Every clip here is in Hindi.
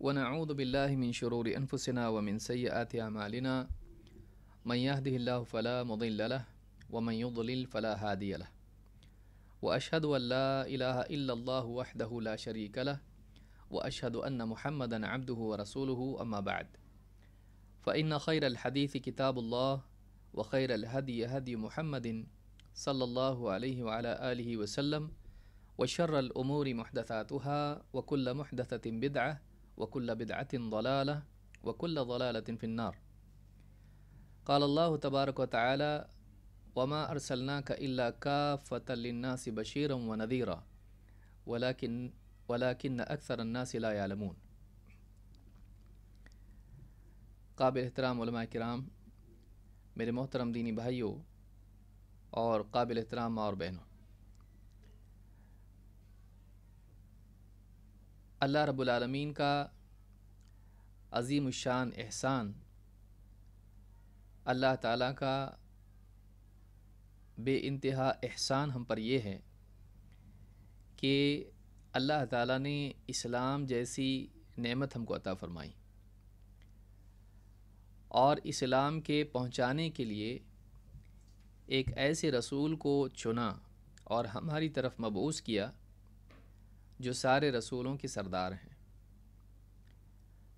ونعوذ بالله من شرور أنفسنا ومن سيئات أعمالنا من يهده الله فلا مضل له ومن يضلل فلا هادي له وأشهد أن لا إله إلا الله وحده لا شريك له وأشهد أن محمدا عبده ورسوله أما بعد فإن خير الحديث كتاب الله وخير الهدي هدي محمد صلى الله عليه وعلى آله وسلم وشر الأمور محدثاتها وكل محدثة بدعة वकुल्ल बिदआतिन दलाला वकुल्ल दलालतिन फ़िन्नार قال الله तबारक वाली वमा अरसलना का अल्ला का फ़तलन्नासी बशीरम व नदीरा वलाकिन वलाकिन अक्सर नासिलामून काबिल एहतराम कराम मेरे मोहतरम दीनी भाइयों और काबिल एहतराम और बहनों अल्लाह रब्बुल रबालमीन का अज़ीम शान एहसान अल्लाह ताला का बेानतहा एहसान हम पर यह है कि अल्लाह ताला ने इस्लाम जैसी नेमत हमको अता फ़रमाई और इस्लाम के पहुंचाने के लिए एक ऐसे रसूल को चुना और हमारी तरफ मबूस किया जो सारे रसूलों के सरदार हैं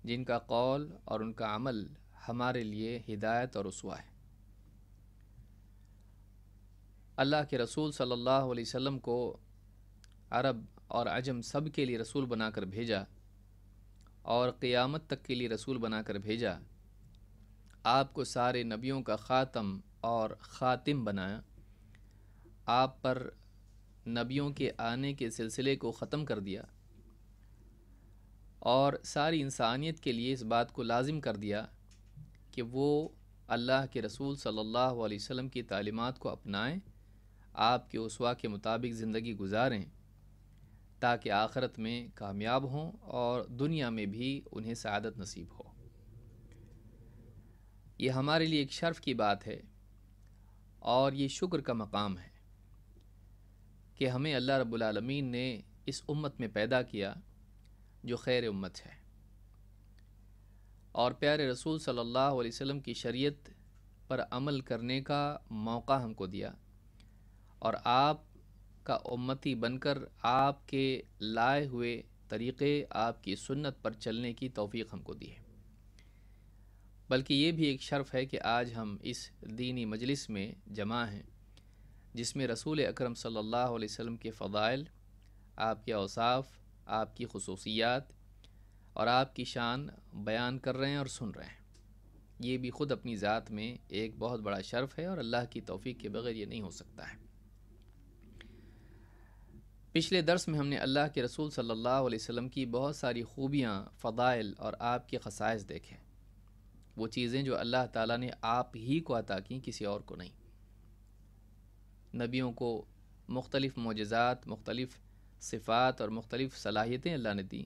जिनका कौल और उनका अमल हमारे लिए हिदायत और रसुआ है अल्लाह के रसूल सल्लल्लाहु अलैहि वसल्लम को अरब और अजम सब के लिए रसूल बनाकर भेजा और क़ियामत तक के लिए रसूल बनाकर भेजा आपको सारे नबियों का ख़ातम और ख़ातिम बनाया आप पर नबियों के आने के सिलसिले को ख़त्म कर दिया और सारी इंसानियत के लिए इस बात को लाजिम कर दिया कि वो अल्लाह के रसूल सल्लल्लाहु अलैहि वसल्लम की तालीमात को अपनाएं आपके उसवा के मुताबिक ज़िंदगी गुजारें ताकि आखरत में कामयाब हों और दुनिया में भी उन्हें सआदत नसीब हो ये हमारे लिए एक शर्फ़ की बात है और ये शुक्र का मकाम है कि हमें अल्लाह रब्बुल ने इस उम्मत में पैदा किया जो खैर उम्मत है और प्यारे रसूल सल्लल्लाहु अलैहि वसल्लम की शरीयत पर अमल करने का मौका हमको दिया और आप का उम्मती बनकर आपके लाए हुए तरीक़े आपकी सुन्नत पर चलने की तौफीक हमको दी है बल्कि ये भी एक शर्फ़ है कि आज हम इस दीनी मजलिस में जमा हैं जिसमें रसूल अकरम सल्लल्लाहु अलैहि वसल्लम के फ़दाइल आपके औसाफ़ आपकी खसूसियात और आपकी शान बयान कर रहे हैं और सुन रहे हैं ये भी ख़ुद अपनी ज़ात में एक बहुत बड़ा शर्फ है और अल्लाह की तोफ़ी के बग़ैर ये नहीं हो सकता है पिछले दर्स में हमने अल्लाह के रसूल सल्लल्लाहु अलैहि वसल्लम की बहुत सारी खूबियाँ फ़दाइल और आपके खसायस देखे वो चीज़ें जो अल्लाह ताला ने आप ही को अता की किसी और को नहीं नबियों को मुख्तलिफ़ मोजात मुख्तलिफ़ सिफ़ात और मुख्तलिफ़ सलाहियतें अल्लाह ने दी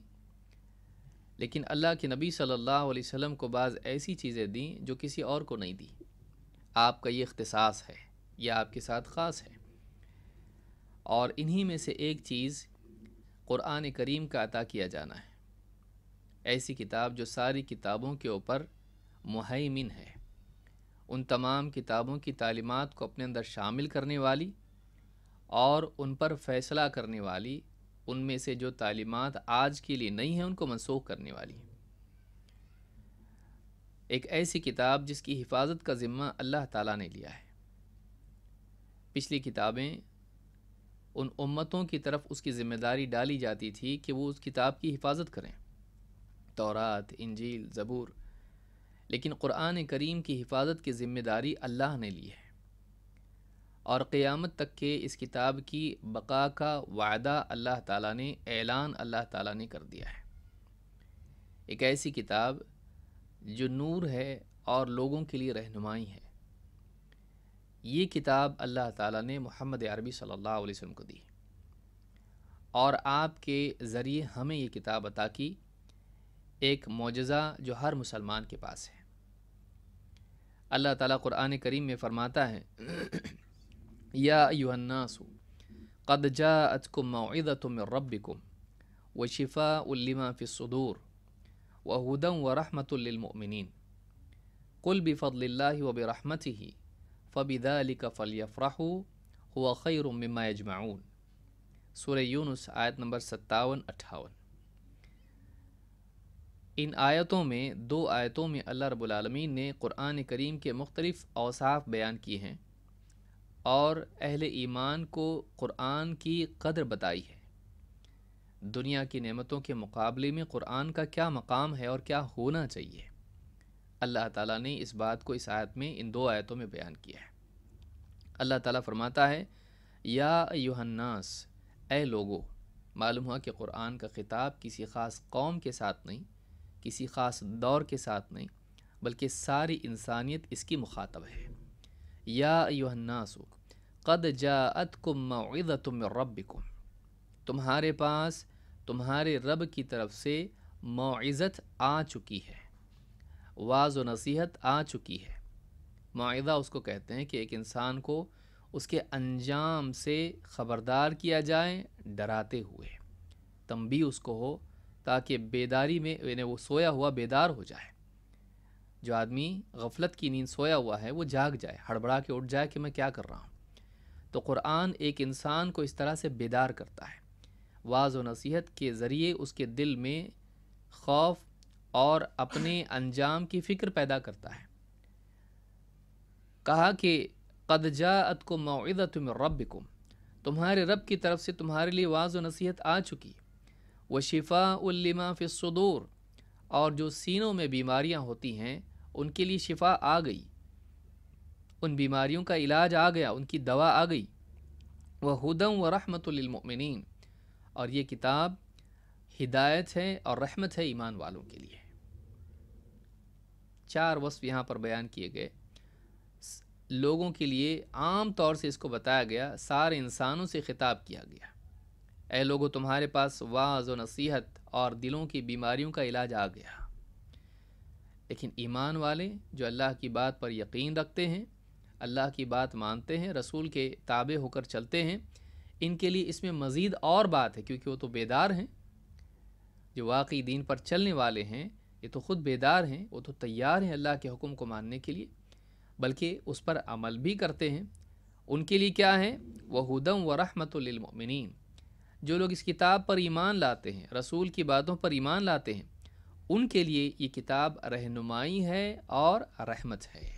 लेकिन अल्लाह के नबी सल्लल्लाहु अलैहि वसल्लम को बाज़ ऐसी चीज़ें दी जो किसी और को नहीं दी आपका ये अख्तसास है यह आपके साथ ख़ास है और इन्हीं में से एक चीज़ क़ुरान करीम का अता किया जाना है ऐसी किताब जो सारी किताबों के ऊपर मुहैमिन है उन तमाम किताबों की तालीमत को अपने अंदर शामिल करने वाली और उन पर फ़ैसला करने वाली उनमें से जो तालीमत आज के लिए नहीं हैं उनको मनसूख करने वाली एक ऐसी किताब जिसकी हिफाजत का ज़िम्मा अल्लाह ताला ने लिया है पिछली किताबें उन उम्मतों की तरफ उसकी ज़िम्मेदारी डाली जाती थी कि वो उस किताब की हिफाजत करें तौरात इंजील ज़बूर लेकिन क़ुरान करीम की हिफाजत की ज़िम्मेदारी अल्लाह ने ली है और क़ियामत तक के इस किताब की बका का वादा अल्लाह ताला ने ऐलान अल्लाह ताला ने कर दिया है एक ऐसी किताब जो नूर है और लोगों के लिए रहनुमाई है ये किताब अल्लाह ताला ने मोहम्मद अरबी सल्लल्लाहु अलैहि वसल्लम को दी और आपके ज़रिए हमें ये किताब अता की एक मुजज़ा जो हर मुसलमान के पास है अल्लाह ताला क़ुरान करीम में फ़रमाता है या युहन्नासु कद जातकुम मौदतुम रब्बिकुम व शिफ़ा उल्लिमा फ़िसदूर वहदम व रहमतमिन कुल बिफ़ल्ला व बरहमत ही फ़बिदालिक फ़लफ़्राहू हुआ खैर ममा अजमाउन सूर यूनुस आयत नंबर सत्तावन अट्ठावन इन आयतों में दो आयतों में अल्लाह रबालमीन ने क़ुरान करीम के मुख्तलिफ़ अवसाफ़ बयान किए हैं और अहल ईमान को क़ुरान की कदर बताई है दुनिया की नेमतों के मुकाबले में क़ुरान का क्या मकाम है और क्या होना चाहिए अल्लाह ताला ने इस बात को इस आयत में इन दो आयतों में बयान किया है अल्लाह ताला फरमाता है या यूहन्नास ए लोगो मालूम हुआ कि क़ुरान का ख़िताब किसी ख़ास कौम के साथ नहीं किसी ख़ास दौर के साथ नहीं बल्कि सारी इंसानियत इसकी मुखातब है या यूहन्नास हो कद जात कुम तुम रब तुम्हारे पास तुम्हारे रब की तरफ से मौज़त आ चुकी है वाज व नसीहत आ चुकी है माहा उसको कहते हैं कि एक इंसान को उसके अंजाम से ख़बरदार किया जाए डराते हुए तम भी उसको हो ताकि बेदारी में यानी वो सोया हुआ बेदार हो जाए जो आदमी गफलत की नींद सोया हुआ है वो जाग जाए हड़बड़ा के उठ जाए कि मैं क्या कर रहा हूँ तो क़ुरान एक इंसान को इस तरह से बेदार करता है वाज व नसीहत के ज़रिए उसके दिल में खौफ और अपने अंजाम की फ़िक्र पैदा करता है कहा कि कदजात को मौदा तुम रब को तुम्हारे रब की तरफ से तुम्हारे लिए वाज व नसीहत आ चुकी व शिफा उल्लिमा फ़िसदूर और जो सीनों में बीमारियां होती हैं उनके लिए शिफा आ गई उन बीमारियों का इलाज आ गया उनकी दवा आ गई वह हदम व रहमतमिन और ये किताब हिदायत है और रहमत है ईमान वालों के लिए चार वस्फ यहाँ पर बयान किए गए लोगों के लिए आम तौर से इसको बताया गया सारे इंसानों से ख़िताब किया गया ए लोगों तुम्हारे पास वाज व नसीहत और दिलों की बीमारियों का इलाज आ गया लेकिन ईमान वाले जो अल्लाह की बात पर यकीन रखते हैं अल्लाह की बात मानते हैं रसूल के ताबे होकर चलते हैं इनके लिए इसमें मज़ीद और बात है क्योंकि वो तो बेदार हैं जो वाकई दीन पर चलने वाले हैं ये तो ख़ुद बेदार हैं वो तो तैयार हैं अल्लाह के हुक्म को मानने के लिए बल्कि उस पर अमल भी करते हैं उनके लिए क्या है वह वहदम व रहमतमिन जो लोग इस किताब पर ईमान लाते हैं रसूल की बातों पर ईमान लाते हैं उनके लिए ये किताब रहनुमाई है और रहमत है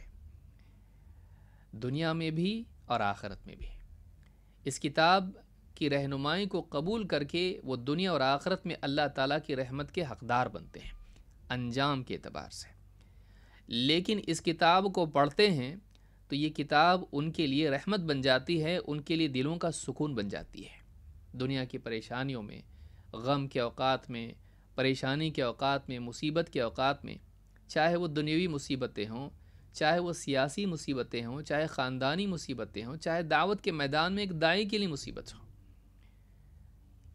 दुनिया में भी और आखरत में भी इस किताब की रहनुमाई को कबूल करके वो दुनिया और आखरत में अल्लाह ताला की रहमत के हक़दार बनते हैं अंजाम के अतबार से लेकिन इस किताब को पढ़ते हैं तो ये किताब उनके लिए रहमत बन जाती है उनके लिए दिलों का सुकून बन जाती है दुनिया की परेशानियों में गम के अवकात में परेशानी के अवकात में मुसीबत के अवकात में चाहे वो दुनियावी मुसीबतें हों चाहे वो सियासी मुसीबतें हों चाहे ख़ानदानी मुसीबतें हों चाहे दावत के मैदान में एक दाई के लिए मुसीबत हो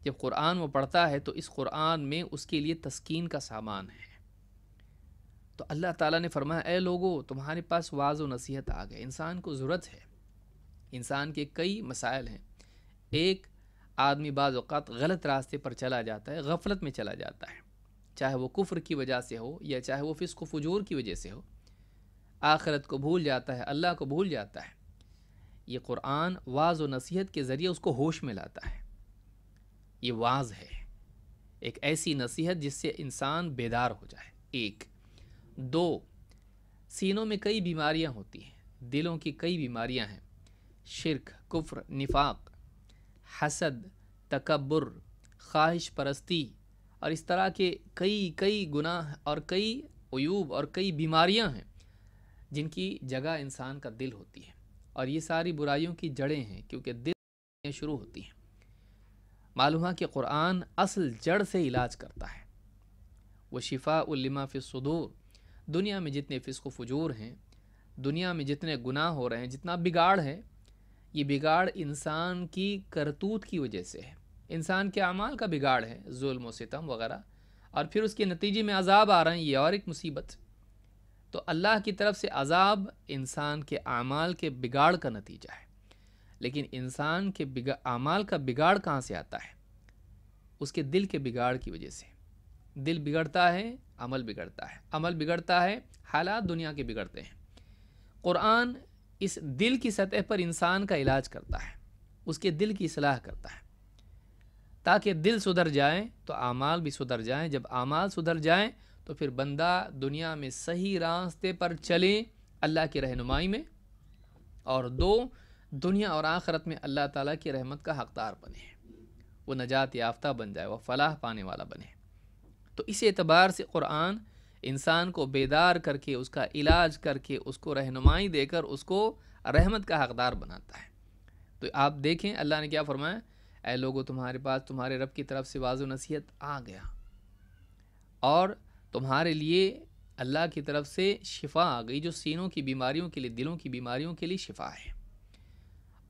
जब कुरान वो पढ़ता है तो इस कुरान में उसके लिए तस्कीन का सामान है तो अल्लाह ताला ने फरमाया ए लोगो तुम्हारे पास वाज व नसीहत आ गए इंसान को ज़रूरत है इंसान के कई मसाइल हैं एक आदमी बाज़ात गलत रास्ते पर चला जाता है गफलत में चला जाता है चाहे वो कुफ्र की वजह से हो या चाहे वो फ़िस्क फजूर की वजह से हो आखरत को भूल जाता है अल्लाह को भूल जाता है ये कुरान वाज व नसीहत के ज़रिए उसको होश में लाता है ये वाज है एक ऐसी नसीहत जिससे इंसान बेदार हो जाए एक दो सीनों में कई बीमारियां होती हैं दिलों की कई बीमारियां हैं शिरक कुफ्र निफाक हसद तकबर ख्वाहिश परस्ती और इस तरह के कई कई गुनाह और कई अयूब और कई बीमारियां हैं जिनकी जगह इंसान का दिल होती है और ये सारी बुराइयों की जड़ें हैं क्योंकि दिल शुरू होती हैं मालूम है कि क़ुरान असल जड़ से इलाज करता है वो शिफा उल्लिमा सदूर दुनिया में जितने फ़िसको फजूर हैं दुनिया में जितने गुनाह हो रहे हैं जितना बिगाड़ है ये बिगाड़ इंसान की करतूत की वजह से है इंसान के अमाल का बिगाड़ है म सितम वगैरह और फिर उसके नतीजे में अजाब आ रहे हैं ये और एक मुसीबत तो अल्लाह की तरफ से अजाब इंसान के अमाल के बिगाड़ का नतीजा है लेकिन इंसान के बिगा अमाल का बिगाड़ कहाँ से आता है उसके दिल के बिगाड़ की वजह से दिल बिगड़ता है अमल बिगड़ता है अमल बिगड़ता है हालात दुनिया के बिगड़ते हैं क़ुरान इस दिल की सतह पर इंसान का इलाज करता है उसके दिल की सलाह करता है ताकि दिल सुधर जाए तो आमाल भी सुधर जाए जब आमाल सुधर जाए तो फिर बंदा दुनिया में सही रास्ते पर चले अल्लाह की रहनुमाई में और दो दुनिया और आखरत में अल्लाह ताला की रहमत का हकदार बने वो नजात याफ्ता बन जाए वह फलाह पाने वाला बने तो इस एतबार से क़ुरान इंसान को बेदार करके उसका इलाज करके उसको रहनुमाई देकर उसको रहमत का हकदार बनाता है तो आप देखें अल्लाह ने क्या फरमाया ए लोगों तुम्हारे पास तुम्हारे रब की तरफ से वाज नसीहत आ गया और तुम्हारे लिए अल्लाह की तरफ से शिफा आ गई जो सीनों की बीमारियों के लिए दिलों की बीमारियों के लिए शिफा है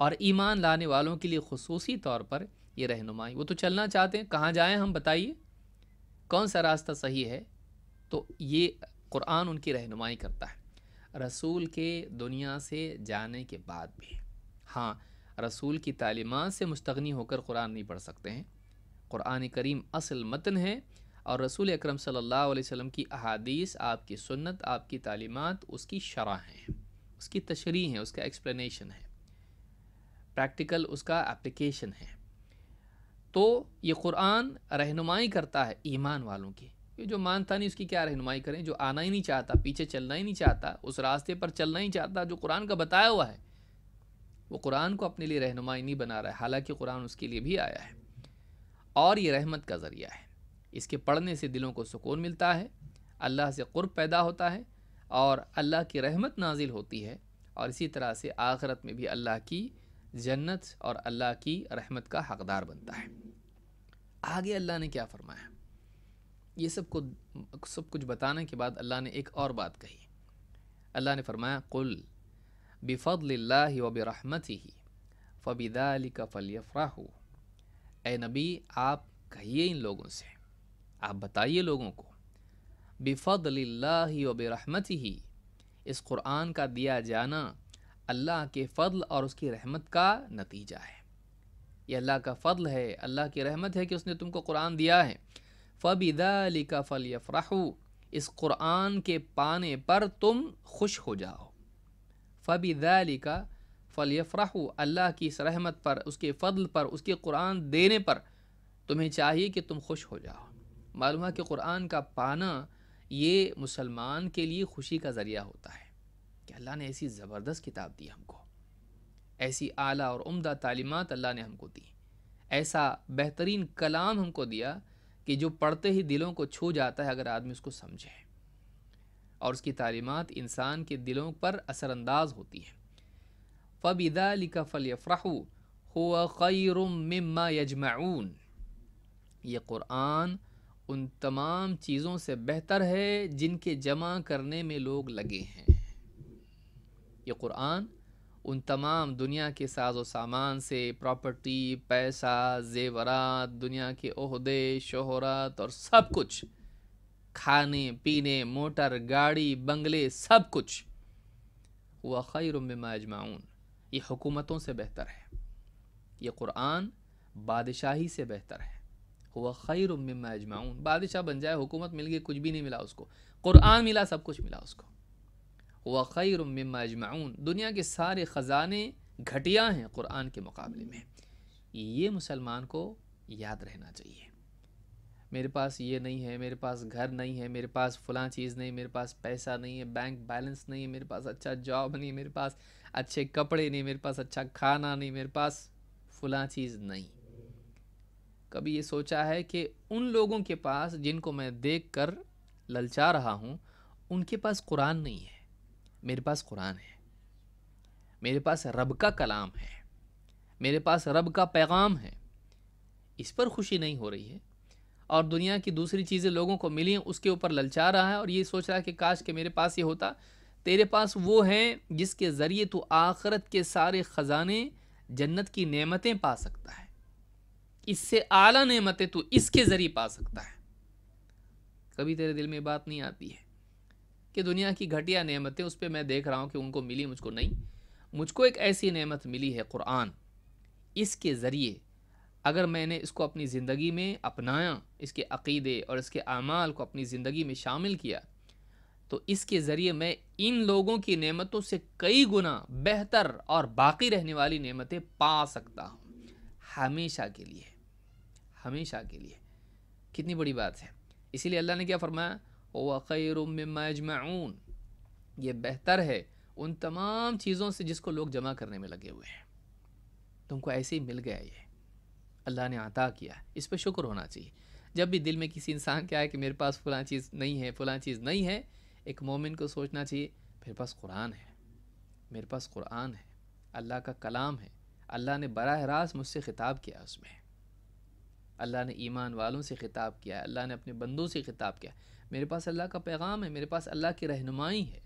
और ईमान लाने वालों के लिए खसूस तौर पर यह रहनुमाई वो तो चलना चाहते हैं कहाँ जाएँ हम बताइए कौन सा रास्ता सही है तो ये कुरान उनकी रहनुमाई करता है रसूल के दुनिया से जाने के बाद भी हाँ रसूल की तालीमत से मुस्तनी होकर कुरान नहीं पढ़ सकते हैं कुरान करीम असल मतन है और रसूल अक्रम सम की अहादीस आपकी सुन्नत आपकी तलीमत उसकी शराह हैं उसकी तशरी है उसका एक्सप्लेनेशन है प्रैक्टिकल उसका एप्लीकेशन है तो ये कुरान रहनुमाई करता है ईमान वालों की ये जो मानता नहीं उसकी क्या रहनुमाई करें जो आना ही नहीं चाहता पीछे चलना ही नहीं चाहता उस रास्ते पर चलना ही चाहता जो कुरान का बताया हुआ है वो कुरान को अपने लिए रहनुमाई नहीं बना रहा है हालांकि कुरान उसके लिए भी आया है और ये रहमत का ज़रिया है इसके पढ़ने से दिलों को सुकून मिलता है अल्लाह से क़ुरब पैदा होता है और अल्लाह की रहमत नाजिल होती है और इसी तरह से आखरत में भी अल्लाह की जन्नत और अल्लाह की रहमत का हकदार बनता है आगे अल्लाह ने क्या फरमाया ये सब कुछ सब कुछ बताने के बाद अल्लाह ने एक और बात कही अल्लाह ने फरमाया कुल बिफ़ल व रहमत ही फ़बिदालिका फ़लियफ़्राहू ए नबी आप कहिए इन लोगों से आप बताइए लोगों को बेफ़ली व बरहमत ही इस कुरान का दिया जाना अल्लाह के फ़ल और उसकी रहमत का नतीजा है ये अल्लाह का फ़ल है अल्लाह की रहमत है कि उसने तुमको कुरान दिया है फ़बिदाली का फ़ल यफ़राहु इस कुरान के पाने पर तुम खुश हो जाओ फ़बिदाली का फ़ल यफ़राहु अल्लाह की इस रहमत पर उसके फ़ल पर उसके कुरान देने पर तुम्हें चाहिए कि तुम खुश हो जाओ मालूम है कि कुरान का पाना ये मुसलमान के लिए खुशी का ज़रिया होता है कि अल्लाह ने ऐसी ज़बरदस्त किताब दी हमको ऐसी आला और उम्दा तालीमत अल्लाह ने हमको दी ऐसा बेहतरीन कलाम हमको दिया कि जो पढ़ते ही दिलों को छू जाता है अगर आदमी उसको समझे और उसकी तालीमत इंसान के दिलों पर असरानंदाज होती है फ़बिदा फल फ़लफ़्राहू हुआ खैर यजमाऊन ये क़ुरान उन तमाम चीज़ों से बेहतर है जिनके जमा करने में लोग लगे हैं ये कुरान उन तमाम दुनिया के साजो सामान से प्रॉपर्टी पैसा जेवरात दुनिया के अहदे शहरत और सब कुछ खाने पीने मोटर गाड़ी बंगले सब कुछ हुआ खैर माजमाउन ये हुकूमतों से बेहतर है ये कुरान बादशाही से बेहतर है हुआ खैर मम्मा बादशाह बन जाए हुकूमत मिल गई कुछ भी नहीं मिला उसको कुरान मिला सब कुछ मिला उसको हुआ खैर मम्मा दुनिया के सारे ख़जाने घटिया हैं कुरान के मुकाबले में ये मुसलमान को याद रहना चाहिए मेरे पास ये नहीं है मेरे पास घर नहीं है मेरे पास फ़लाँ चीज़ नहीं मेरे पास पैसा नहीं है बैंक बैलेंस नहीं है मेरे पास अच्छा जॉब नहीं मेरे पास अच्छे कपड़े नहीं मेरे पास अच्छा खाना नहीं मेरे पास फ़लाँ चीज़ नहीं कभी ये सोचा है कि उन लोगों के पास जिनको मैं देख कर ललचा रहा हूँ उनके पास कुरान नहीं है मेरे पास कुरान है मेरे पास रब का कलाम है मेरे पास रब का पैगाम है इस पर खुशी नहीं हो रही है और दुनिया की दूसरी चीज़ें लोगों को मिली उसके ऊपर ललचा रहा है और ये सोच रहा है कि काश के मेरे पास ये होता तेरे पास वो हैं जिसके ज़रिए तो आखरत के सारे ख़जाने जन्नत की नेमतें पा सकता है इससे आला नेमतें तू तो इसके ज़रिए पा सकता है कभी तेरे दिल में बात नहीं आती है कि दुनिया की घटिया नेमतें उस पर मैं देख रहा हूँ कि उनको मिली मुझको नहीं मुझको एक ऐसी नेमत मिली है क़ुरान इसके ज़रिए अगर मैंने इसको अपनी ज़िंदगी में अपनाया इसके अकीदे और इसके अमाल को अपनी ज़िंदगी में शामिल किया तो इसके ज़रिए मैं इन लोगों की नेमतों से कई गुना बेहतर और बाकी रहने वाली नेमतें पा सकता हूँ हमेशा के लिए हमेशा के लिए कितनी बड़ी बात है इसीलिए अल्लाह ने क्या फरमाया वक़रमाजमाउन ये बेहतर है उन तमाम चीज़ों से जिसको लोग जमा करने में लगे हुए हैं तुमको ऐसे ही मिल गया ये अल्लाह ने आता किया इस पर शुक्र होना चाहिए जब भी दिल में किसी इंसान के आए कि मेरे पास फ़लाँ चीज़ नहीं है फ़लाँ चीज़ नहीं है एक मोमिन को सोचना चाहिए मेरे पास कुरान है मेरे पास कुरान है अल्लाह का कलाम है अल्लाह ने बरह रास्त मुझसे ख़िताब किया उसमें अल्लाह ने ईमान वालों से ख़िताब किया है अल्लाह ने अपने बंदों से ख़िताब किया मेरे पास अल्लाह का पैगाम है मेरे पास अल्लाह की रहनुमाई है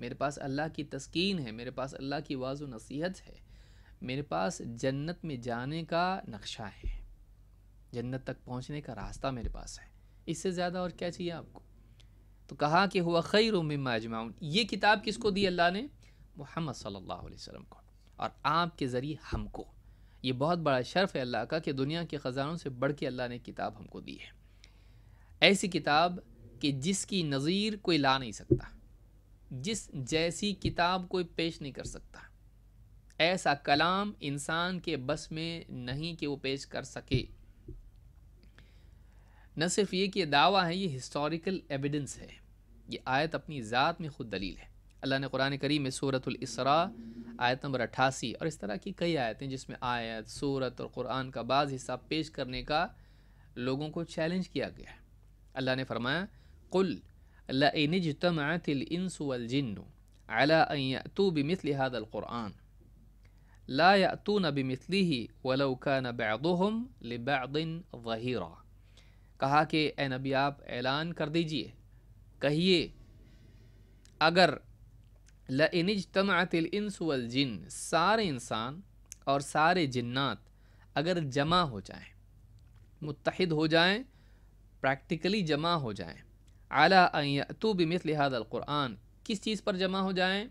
मेरे पास अल्लाह की तस्कीन है मेरे पास अल्लाह की वाज नसीहत है मेरे पास जन्नत में जाने का नक्शा है जन्नत तक पहुँचने का रास्ता मेरे पास है इससे ज़्यादा और क्या चाहिए आपको तो कहा कि हुआ खैर मम्मा ये किताब किसको दी अल्लाह ने मोहम्मद सल्लल्लाहु अलैहि वसल्लम को और आपके ज़रिए हमको ये बहुत बड़ा शर्फ है अल्लाह का कि दुनिया के ख़जानों से बढ़ के अल्लाह ने किताब हमको दी है ऐसी किताब कि जिसकी नज़ीर कोई ला नहीं सकता जिस जैसी किताब कोई पेश नहीं कर सकता ऐसा कलाम इंसान के बस में नहीं कि वो पेश कर सके न सिर्फ ये कि दावा है ये हिस्टोरिकल एविडेंस है ये आयत अपनी ज़ात में ख़ुद दलील है अल्लाह ने कुरान करीम में सूरतुलसरा आयत नंबर अट्ठासी और इस तरह की कई आयतें जिसमें आयत सूरत और कुरान का बाज़ हिस्सा पेश करने का लोगों को चैलेंज किया गया है अल्लाह ने फरमाया कुल लाजतमतिलसवलजिन अलातू बिमिसल हादलक़ुरान ला तो नबी मिसली ही वलौका नबैदम लिबैदिन वहीरा कहा कि ए नबी आप ऐलान कर दीजिए कहिए अगर लनिज तमातिलसवल जिन सारे इंसान और सारे जन्ात अगर जमा हो जाए मुतहद हो जाए प्रैक्टिकली जमा हो जाएँ अला तो भी किस चीज़ पर जमा हो जाएँ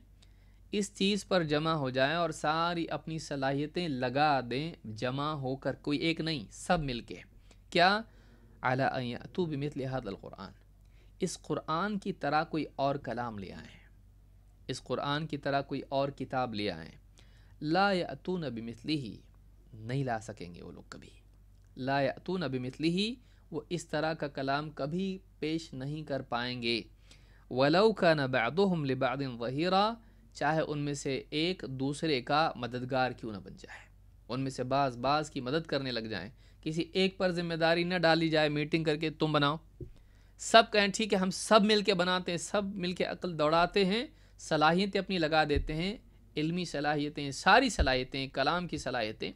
इस चीज़ पर जमा हो जाएँ और सारी अपनी सलाहियतें लगा दें जमा होकर कोई एक नहीं सब मिल के क्या आला तो भी इस कुरान की तरह कोई और कलाम ले आएँ इस कुरान की तरह कोई और किताब ले आएँ ला नबी अबिमितली ही नहीं ला सकेंगे वो लोग कभी ला नबी अबिमितली ही वो इस तरह का कलाम कभी पेश नहीं कर पाएंगे वलऊ का नबाद हम लिबादिन वहीरा चाहे उनमें से एक दूसरे का मददगार क्यों ना बन जाए उनमें से बाज बाज की मदद करने लग जाएं किसी एक पर जिम्मेदारी न डाली जाए मीटिंग करके तुम बनाओ सब कहें ठीक है हम सब मिल के बनाते हैं सब मिल के अकल दौड़ाते हैं सलाहियतें अपनी लगा देते हैं इल्मी सलाहियतें सारी सलाहियतें कलाम की सलाहियतें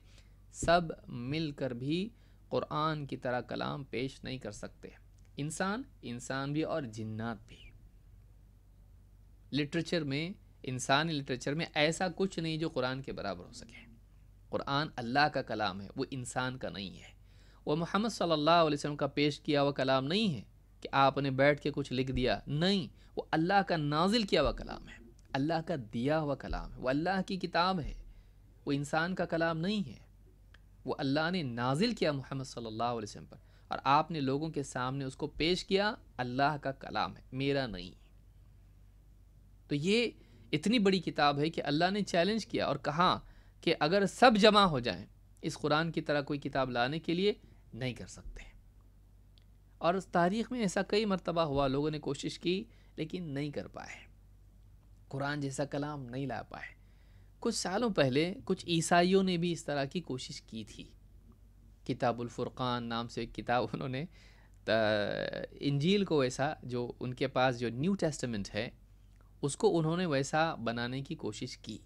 सब मिलकर भी क़ुरान की तरह कलाम पेश नहीं कर सकते इंसान इंसान भी और जिन्नात भी लिटरेचर में इंसानी लिटरेचर में ऐसा कुछ नहीं जो कुरान के बराबर हो सके कुरान अल्लाह का कलाम है वो इंसान का नहीं है वह मोहम्मद सल्लल्लाहु अलैहि वसल्लम का पेश किया हुआ कलाम नहीं है कि आपने बैठ के कुछ लिख दिया नहीं वो अल्लाह का नाजिल किया हुआ कलाम है अल्लाह का दिया हुआ कलाम है वो अल्लाह की किताब है वो इंसान का कलाम नहीं है वो अल्लाह ने नाजिल किया मोहम्मद सल्लल्लाहु अलैहि वसल्लम पर और आपने लोगों के सामने उसको पेश किया अल्लाह का कलाम है मेरा नहीं तो ये इतनी बड़ी किताब है कि अल्लाह ने चैलेंज किया और कहा कि अगर सब जमा हो जाएं इस कुरान की तरह कोई किताब लाने के लिए नहीं कर सकते और उस तारीख़ में ऐसा कई मरतबा हुआ लोगों ने कोशिश की लेकिन नहीं कर पाए कुरान जैसा कलाम नहीं ला पाए कुछ सालों पहले कुछ ईसाइयों ने भी इस तरह की कोशिश की थी किताबुलफ़ुर्क़ान नाम से एक किताब उन्होंने इंजील को वैसा जो उनके पास जो न्यू टेस्टमेंट है उसको उन्होंने वैसा बनाने की कोशिश की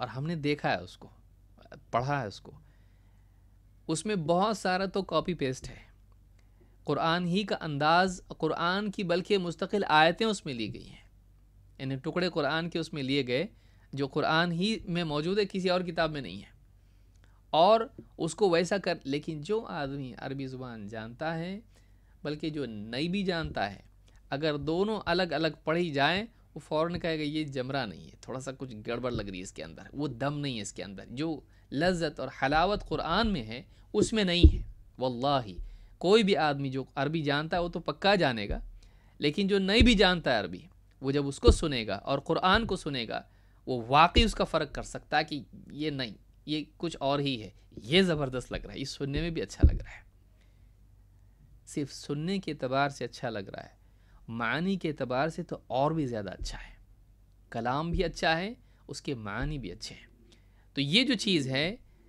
और हमने देखा है उसको पढ़ा है उसको उसमें बहुत सारा तो कॉपी पेस्ट है कुरान ही का अंदाज़ कुरान की बल्कि मुस्तकिल आयतें उसमें ली गई हैं यानी टुकड़े कुरान के उसमें लिए गए जो कुरान ही में मौजूद है किसी और किताब में नहीं है और उसको वैसा कर लेकिन जो आदमी अरबी ज़ुबान जानता है बल्कि जो नई भी जानता है अगर दोनों अलग अलग पढ़ी जाएँ वो फ़ौर कहेगा ये जमरा नहीं है थोड़ा सा कुछ गड़बड़ लग रही है इसके अंदर वो दम नहीं है इसके अंदर जो लज्जत और हलावत कुरान में है उसमें नहीं है वल्ला कोई भी आदमी जो अरबी जानता है वो तो पक्का जानेगा लेकिन जो नहीं भी जानता है अरबी वो जब उसको सुनेगा और क़ुरान को सुनेगा वो वाकई उसका फ़र्क कर सकता है कि ये नहीं ये कुछ और ही है ये ज़बरदस्त लग रहा है ये सुनने में भी अच्छा लग रहा है सिर्फ सुनने के अतबार से अच्छा लग रहा है मानी के अतबार से तो और भी ज़्यादा अच्छा है कलाम भी अच्छा है उसके मानी भी अच्छे हैं तो ये जो चीज़ है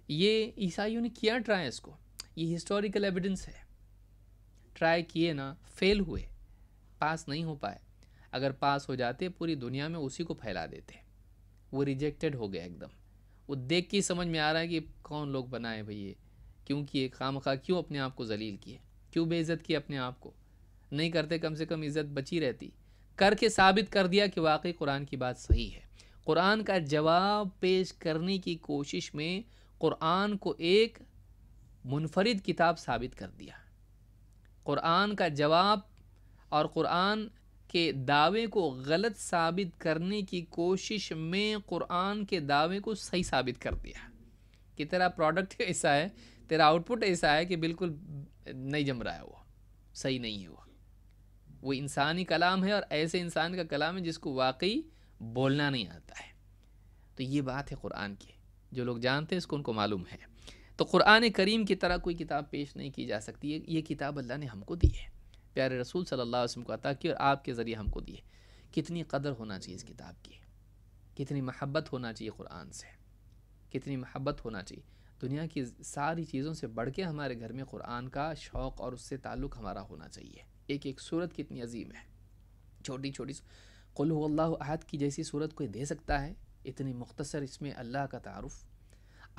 ये ईसाइयों ने किया ट्राई इसको ये हिस्टोरिकल एविडेंस है ट्राई किए ना फेल हुए पास नहीं हो पाए अगर पास हो जाते पूरी दुनिया में उसी को फैला देते वो रिजेक्टेड हो गया एकदम वो देख के समझ में आ रहा है कि कौन लोग बनाए भैया क्योंकि ये खाम खा क्यों अपने आप को जलील किए क्यों बेइज्जत किए अपने आप को नहीं करते कम से कम इज़्ज़त बची रहती करके साबित कर दिया कि वाकई कुरान की बात सही है कुरान का जवाब पेश करने की कोशिश में कुरान को एक मुनफरद किताब साबित कर दिया क़ुरान का जवाब और क़ुरान के दावे को गलत साबित करने की कोशिश में क़ुरान के दावे को सही साबित कर दिया कि तेरा प्रोडक्ट ऐसा है तेरा आउटपुट ऐसा है कि बिल्कुल नहीं जम रहा है वो सही नहीं है वो वो इंसानी कलाम है और ऐसे इंसान का कलाम है जिसको वाकई बोलना नहीं आता है तो ये बात है क़ुरान की जो लोग जानते हैं इसको उनको मालूम है तो क़ुरान करीम की तरह कोई किताब पेश नहीं की जा सकती है ये किताब अल्लाह ने हमको दी है प्यारे रसूल सल्लल्लाहु अलैहि वसल्लम को अता की और आपके ज़रिए हमको दिए कितनी कदर होना चाहिए इस किताब की कितनी महब्बत होना चाहिए क़ुरान से कितनी महब्बत होना चाहिए दुनिया की सारी चीज़ों से बढ़ के हमारे घर में क़ुरान का शौक़ और उससे ताल्लुक़ हमारा होना चाहिए एक एक सूरत कितनी अजीम है छोटी छोटी कुल्ला अहद की जैसी सूरत कोई दे सकता है इतनी मुख्तसर इसमें अल्लाह का तारफ़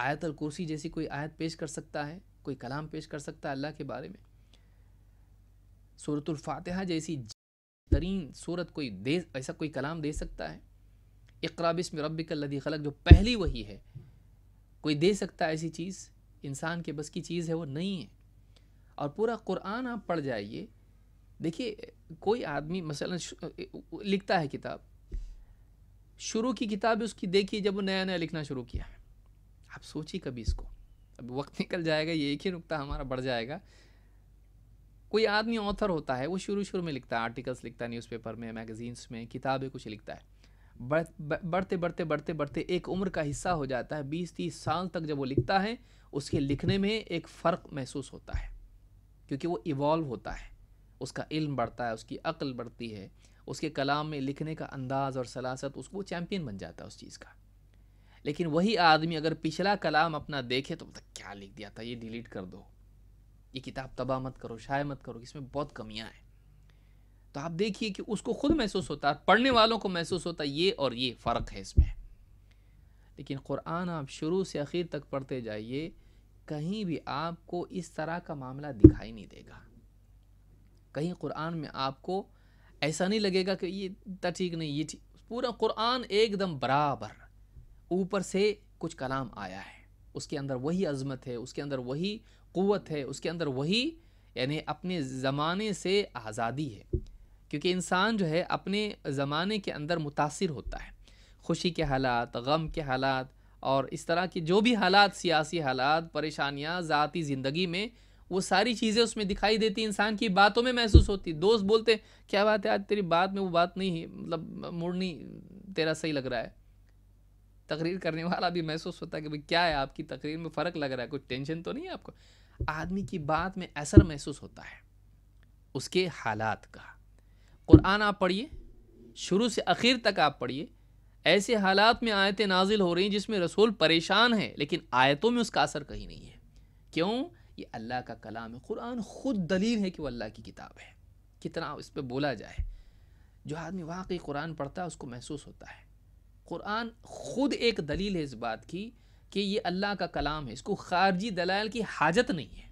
आयत अल कुर्सी जैसी कोई आयत पेश कर सकता है कोई कलाम पेश कर सकता है अल्लाह के बारे में सूरतुल्फातहा जैसी तरीन सूरत कोई दे ऐसा कोई कलाम दे सकता है इकराबिस में रब लदी खलक जो पहली वही है कोई दे सकता है ऐसी चीज़ इंसान के बस की चीज़ है वो नहीं है और पूरा कुरान आप पढ़ जाइए देखिए कोई आदमी मसलन लिखता है किताब शुरू की किताब उसकी देखिए जब वो नया नया लिखना शुरू किया है आप सोचिए कभी इसको अब वक्त निकल जाएगा ये एक ही नुकता हमारा बढ़ जाएगा कोई आदमी ऑथर होता है वो शुरू शुरू में लिखता है आर्टिकल्स लिखता है न्यूज़पेपर में मैगजीन्स में किताबें कुछ लिखता है बढ़, बढ़ते बढ़ते बढ़ते बढ़ते एक उम्र का हिस्सा हो जाता है बीस तीस साल तक जब वो लिखता है उसके लिखने में एक फ़र्क महसूस होता है क्योंकि वो इवॉल्व होता है उसका इल्म बढ़ता है उसकी अक्ल बढ़ती है उसके कलाम में लिखने का अंदाज़ और सलासत उसको चैम्पियन बन जाता है उस चीज़ का लेकिन वही आदमी अगर पिछला कलाम अपना देखे तो मतलब क्या लिख दिया था ये डिलीट कर दो ये किताब तबाह मत करो शायद मत करो इसमें बहुत कमियाँ हैं तो आप देखिए कि उसको खुद महसूस होता है पढ़ने वालों को महसूस होता है ये और ये फ़र्क है इसमें लेकिन क़ुरान आप शुरू से आखिर तक पढ़ते जाइए कहीं भी आपको इस तरह का मामला दिखाई नहीं देगा कहीं कुरान में आपको ऐसा नहीं लगेगा कि ये ठीक नहीं ये ठीक पूरा कुरान एकदम बराबर ऊपर से कुछ कलाम आया है उसके अंदर वही अज़मत है उसके अंदर वही क़वत है उसके अंदर वही यानी अपने ज़माने से आज़ादी है क्योंकि इंसान जो है अपने ज़माने के अंदर मुतासर होता है खुशी के हालात गम के हालात और इस तरह के जो भी हालात सियासी हालात परेशानियाँ ज़ाती ज़िंदगी में वो सारी चीज़ें उसमें दिखाई देती इंसान की बातों में महसूस होती दोस्त बोलते क्या बात है आज तेरी बात में वो बात नहीं है मतलब मुड़नी नहीं तेरा सही लग रहा है तकरीर करने वाला भी महसूस होता है कि भाई क्या है आपकी तकरीर में फ़र्क लग रहा है कुछ टेंशन तो नहीं है आपको आदमी की बात में असर महसूस होता है उसके हालात का कुरान आप पढ़िए शुरू से आखिर तक आप पढ़िए ऐसे हालात में आयतें नाजिल हो रही हैं जिसमें रसूल परेशान है लेकिन आयतों में उसका असर कहीं नहीं है क्यों ये अल्लाह का कलाम है कुरान ख़ुद दलील है कि वो अल्लाह की किताब है कितना इस पर बोला जाए जो आदमी वाकई कुरान पढ़ता है उसको महसूस होता है कुरान ख़ुद एक दलील है इस बात की कि ये अल्लाह का कलाम है इसको खारजी दलाल की हाजत नहीं है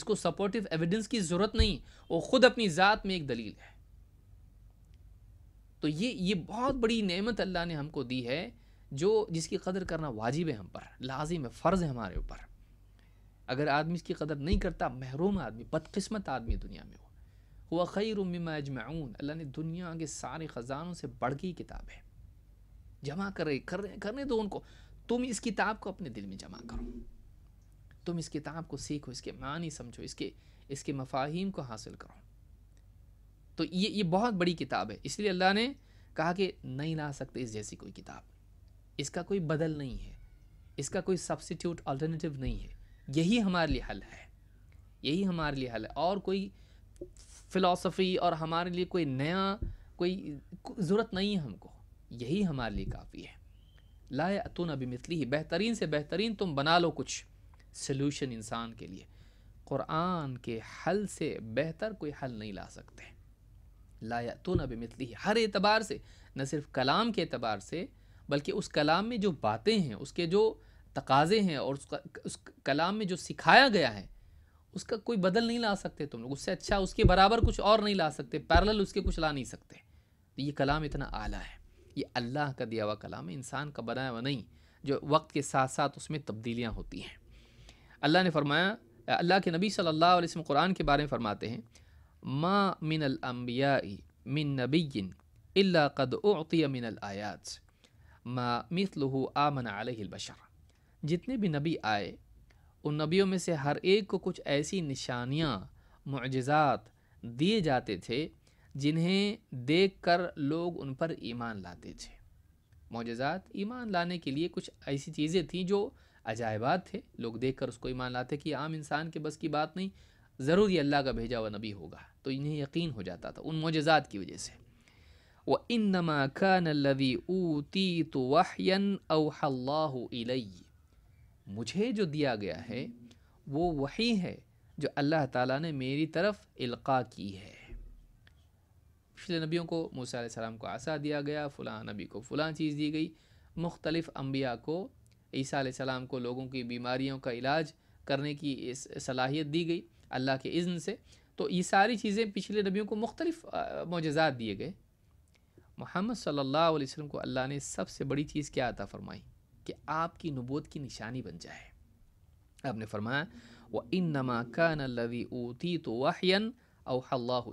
इसको सपोर्टिव एविडेंस की ज़रूरत नहीं वो ख़ुद अपनी ज़ात में एक दलील है तो ये ये बहुत बड़ी नेमत अल्लाह ने हमको दी है जो जिसकी कदर करना वाजिब है हम पर लाजिम है फ़र्ज़ है हमारे ऊपर अगर आदमी इसकी कदर नहीं करता महरूम आदमी बदकस्मत आदमी दुनिया में हो हुआ खैर ममा अजमाऊन अल्लाह ने दुनिया के सारे ख़जानों से बढ़ गई किताब है जमा कर रहे कर रहे करने दो तो उनको तुम इस किताब को अपने दिल में जमा करो तुम इस किताब को सीखो इसके मानी समझो इसके इसके मफाहिम को हासिल करो तो ये ये बहुत बड़ी किताब है इसलिए अल्लाह ने कहा कि नहीं ला सकते इस जैसी कोई किताब इसका कोई बदल नहीं है इसका कोई सब्सिट्यूट अल्टरनेटिव नहीं है यही हमारे लिए हल है यही हमारे लिए हल है और कोई फ़िलासफ़ी और हमारे लिए कोई नया कोई ज़रूरत नहीं है हमको यही हमारे लिए काफ़ी है लाए अतुन अभी मितली ही बेहतरीन से बेहतरीन तुम बना लो कुछ सल्यूशन इंसान के लिए क़ुरान के हल से बेहतर कोई हल नहीं ला सकते अभी बमितली ही हर एतबार से न सिर्फ कलाम के एतबार से बल्कि उस कलाम में जो बातें हैं उसके जो तकाजे हैं और उसका उस कलाम में जो सिखाया गया है उसका कोई बदल नहीं ला सकते तुम लोग उससे अच्छा उसके बराबर कुछ और नहीं ला सकते पैरल उसके कुछ ला नहीं सकते तो ये कलाम इतना आला है ये अल्लाह का दिया हुआ कलाम है इंसान का बनाया हुआ नहीं जो वक्त के साथ साथ उसमें तब्दीलियाँ होती हैं अल्लाह ने फरमाया अल्लाह के नबी सल्लल्लाहु अलैहि वसल्लम कुरान के बारे में फ़रमाते हैं मा मिन अम्बिया मिन नबीन इल्ला कद उतिया मिन आयात मा मिसलहु आमन बशर जितने भी नबी आए उन नबियों में से हर एक को कुछ ऐसी निशानियाँ मुजज़ात दिए जाते थे जिन्हें देखकर लोग उन पर ईमान लाते थे मोजात ईमान लाने के लिए कुछ ऐसी चीज़ें थीं जो अजायबात थे लोग देखकर उसको ईमान लाते कि आम इंसान के बस की बात नहीं ज़रूर ये अल्लाह का भेजा हुआ नबी होगा तो इन्हें यकीन हो जाता था उन मोजात की वजह से व इन नमा खान लवी ऊती तो वाहन मुझे जो दिया गया है वो वही है जो अल्लाह ताला ने मेरी तरफ इल्का की है पिछले नबियों को मूसा सलाम को आसा दिया गया फ़लाँ नबी को फ़लाँ चीज़ दी गई मुख्तलिफ़ अम्बिया को ईसा सलाम को लोगों की बीमारियों का इलाज करने की इस सलाहियत दी गई अल्लाह के इज़्न से तो ये सारी चीज़ें पिछले नबियों को मुख्तलिफ़ मोजात दिए गए मोहम्मद सल्ला अलैहि को अल्लाह ने सबसे बड़ी चीज़ क्या आता फ़रमाई कि आपकी नबूत की निशानी बन जाए आपने फरमाया व इन नमा कान ऊती तो वाहन अल्लाह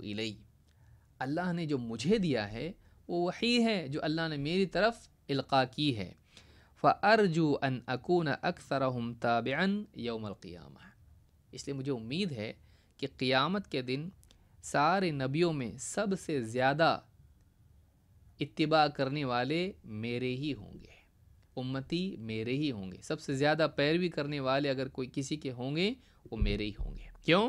अल्लाह ने जो मुझे दिया है वो वही है जो अल्लाह ने मेरी तरफ इल्का की है फ़र्जू अन अकून अक्सर हम ताबन यौमक़ियाम इसलिए मुझे उम्मीद है कि क़ियामत के दिन सारे नबियों में सबसे ज़्यादा इतबा करने वाले मेरे ही होंगे उम्मती मेरे ही होंगे सबसे ज़्यादा पैरवी करने वाले अगर कोई किसी के होंगे वो मेरे ही होंगे क्यों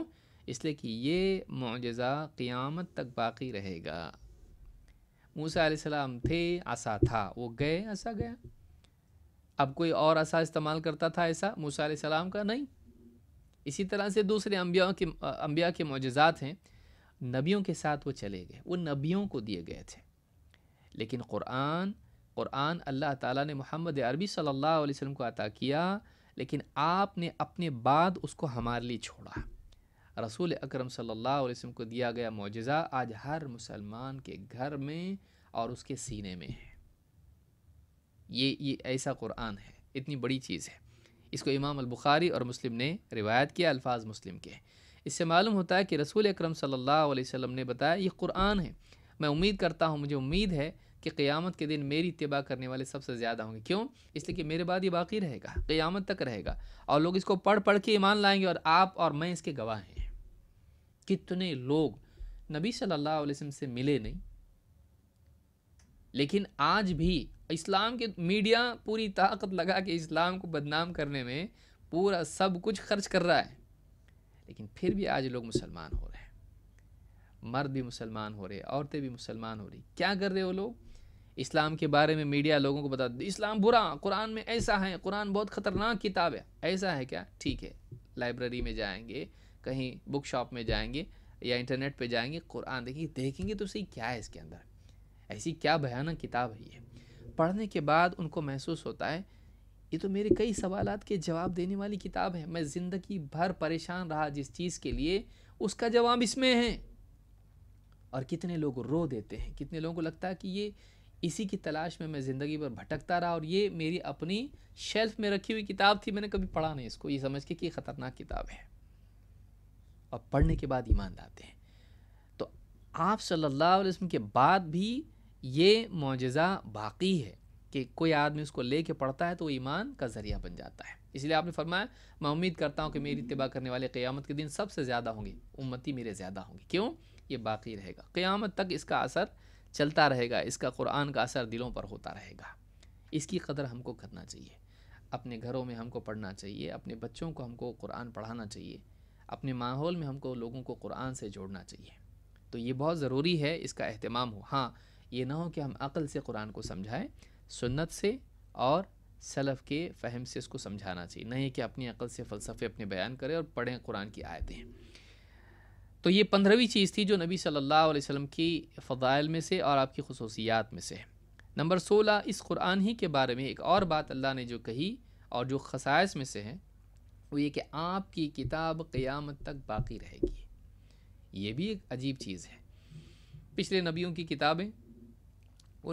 इसलिए कि ये मुजज़ा क़ियामत तक बाकी रहेगा मूसा सलाम थे आसा था वो गए ऐसा गया अब कोई और आसा इस्तेमाल करता था ऐसा मूसा सलाम का नहीं इसी तरह से दूसरे अम्बिया के अम्बिया के मुजज़ात हैं नबियों के साथ वो चले गए वो नबियों को दिए गए थे लेकिन क़ुरान क़ुरान अल्लाह ताला ने मोहम्मद अरबी सल्लल्लाहु अलैहि वसल्लम को अता किया लेकिन आपने अपने बाद उसको हमारे लिए छोड़ा रसूल अकरम सल्लल्लाहु अलैहि वसल्लम को दिया गया मुजज़ा आज हर मुसलमान के घर में और उसके सीने में है ये ये ऐसा कुरान है इतनी बड़ी चीज़ है इसको इमाम अलबुखारी और मुस्लिम ने रिवायत किया अल्फाज मुस्लिम के इससे मालूम होता है कि रसूल अक्रम सल्लल्लाहु ने बताया ये कुरान है मैं उम्मीद करता हूँ मुझे उम्मीद है कि क़ियामत के दिन मेरी इतबा करने वाले सबसे ज़्यादा होंगे क्यों इसलिए कि मेरे बाद ये बाकी रहेगा क़ियामत तक रहेगा और लोग इसको पढ़ पढ़ के ईमान लाएंगे और आप और मैं इसके गवाह हैं कितने लोग नबी सल्लल्लाहु अलैहि वसल्लम से मिले नहीं लेकिन आज भी इस्लाम के मीडिया पूरी ताकत लगा के इस्लाम को बदनाम करने में पूरा सब कुछ खर्च कर रहा है लेकिन फिर भी आज लोग मुसलमान हो रहे हैं मर्द भी मुसलमान हो रहे औरतें भी मुसलमान हो रही क्या कर रहे हो लोग इस्लाम के बारे में मीडिया लोगों को बता इस्लाम बुरा कुरान में ऐसा है कुरान बहुत ख़तरनाक किताब है ऐसा है क्या ठीक है लाइब्रेरी में जाएंगे कहीं बुक शॉप में जाएंगे या इंटरनेट पे जाएंगे कुरान देखेंगे देखेंगे तो सही क्या है इसके अंदर ऐसी क्या भयानक किताब है ये पढ़ने के बाद उनको महसूस होता है ये तो मेरे कई सवाल के जवाब देने वाली किताब है मैं ज़िंदगी भर परेशान रहा जिस चीज़ के लिए उसका जवाब इसमें है और कितने लोग रो देते हैं कितने लोगों को लगता है कि ये इसी की तलाश में मैं ज़िंदगी भर भटकता रहा और ये मेरी अपनी शेल्फ़ में रखी हुई किताब थी मैंने कभी पढ़ा नहीं इसको ये समझ के कि ख़तरनाक किताब है और पढ़ने के बाद ईमान लाते हैं तो आप सल्लल्लाहु अलैहि वसल्लम के बाद भी ये मुजज़ा बाकी है कि कोई आदमी उसको ले कर पढ़ता है तो ईमान का ज़रिया बन जाता है इसलिए आपने फरमाया मैं उम्मीद करता हूँ कि मेरी इतबा करने वाले क़्यामत के दिन सबसे ज़्यादा होंगे उम्मती मेरे ज़्यादा होंगे क्यों ये बाकी रहेगा क़्यामत तक इसका असर चलता रहेगा इसका कुरान का असर दिलों पर होता रहेगा इसकी कदर हमको करना चाहिए अपने घरों में हमको पढ़ना चाहिए अपने बच्चों को हमको कुरान पढ़ाना चाहिए अपने माहौल में हमको लोगों को कुरान से जोड़ना चाहिए तो ये बहुत ज़रूरी है इसका अहतमाम हो हाँ ये ना हो कि हम अक़ल से कुरान को समझाएं सुन्नत से और सलफ़ के फ़हम से इसको समझाना चाहिए नहीं कि अपनी अक़ल से फ़लसफ़े अपने बयान करें और पढ़ें कुरान की आयतें तो ये पंद्रहवीं चीज़ थी जो नबी सल्लल्लाहु अलैहि वसल्लम की फ़ायल में से और आपकी खसूसियात में से है नंबर सोलह इस कुरान ही के बारे में एक और बात अल्लाह ने जो कही और जो खसाइस में से है वो ये कि आपकी किताब क़यामत तक बाकी रहेगी ये भी एक अजीब चीज़ है पिछले नबियों की किताबें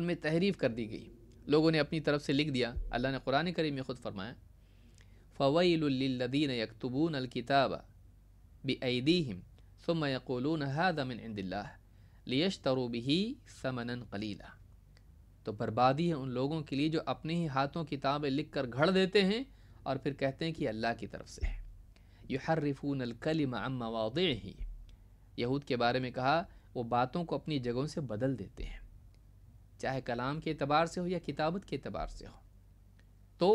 उनमें तहरीफ़ कर दी गई लोगों ने अपनी तरफ से लिख दिया अल्लाह ने कुरान करीम में ख़ुद फरमाया फ़वैलदीन यकतबून अलकिताब बदीम सुम यकूलून हादमिन इंदिल्ला लियश तरूबी समनन कलीला तो बर्बादी है उन लोगों के लिए जो अपने ही हाथों किताबें लिख कर घड़ देते हैं और फिर कहते हैं कि अल्लाह की तरफ से है यहरफून अलकलम अम्मा वाद ही यहूद के बारे में कहा वो बातों को अपनी जगहों से बदल देते हैं चाहे कलाम के अतबार से हो या किताबत के अतबार से हो तो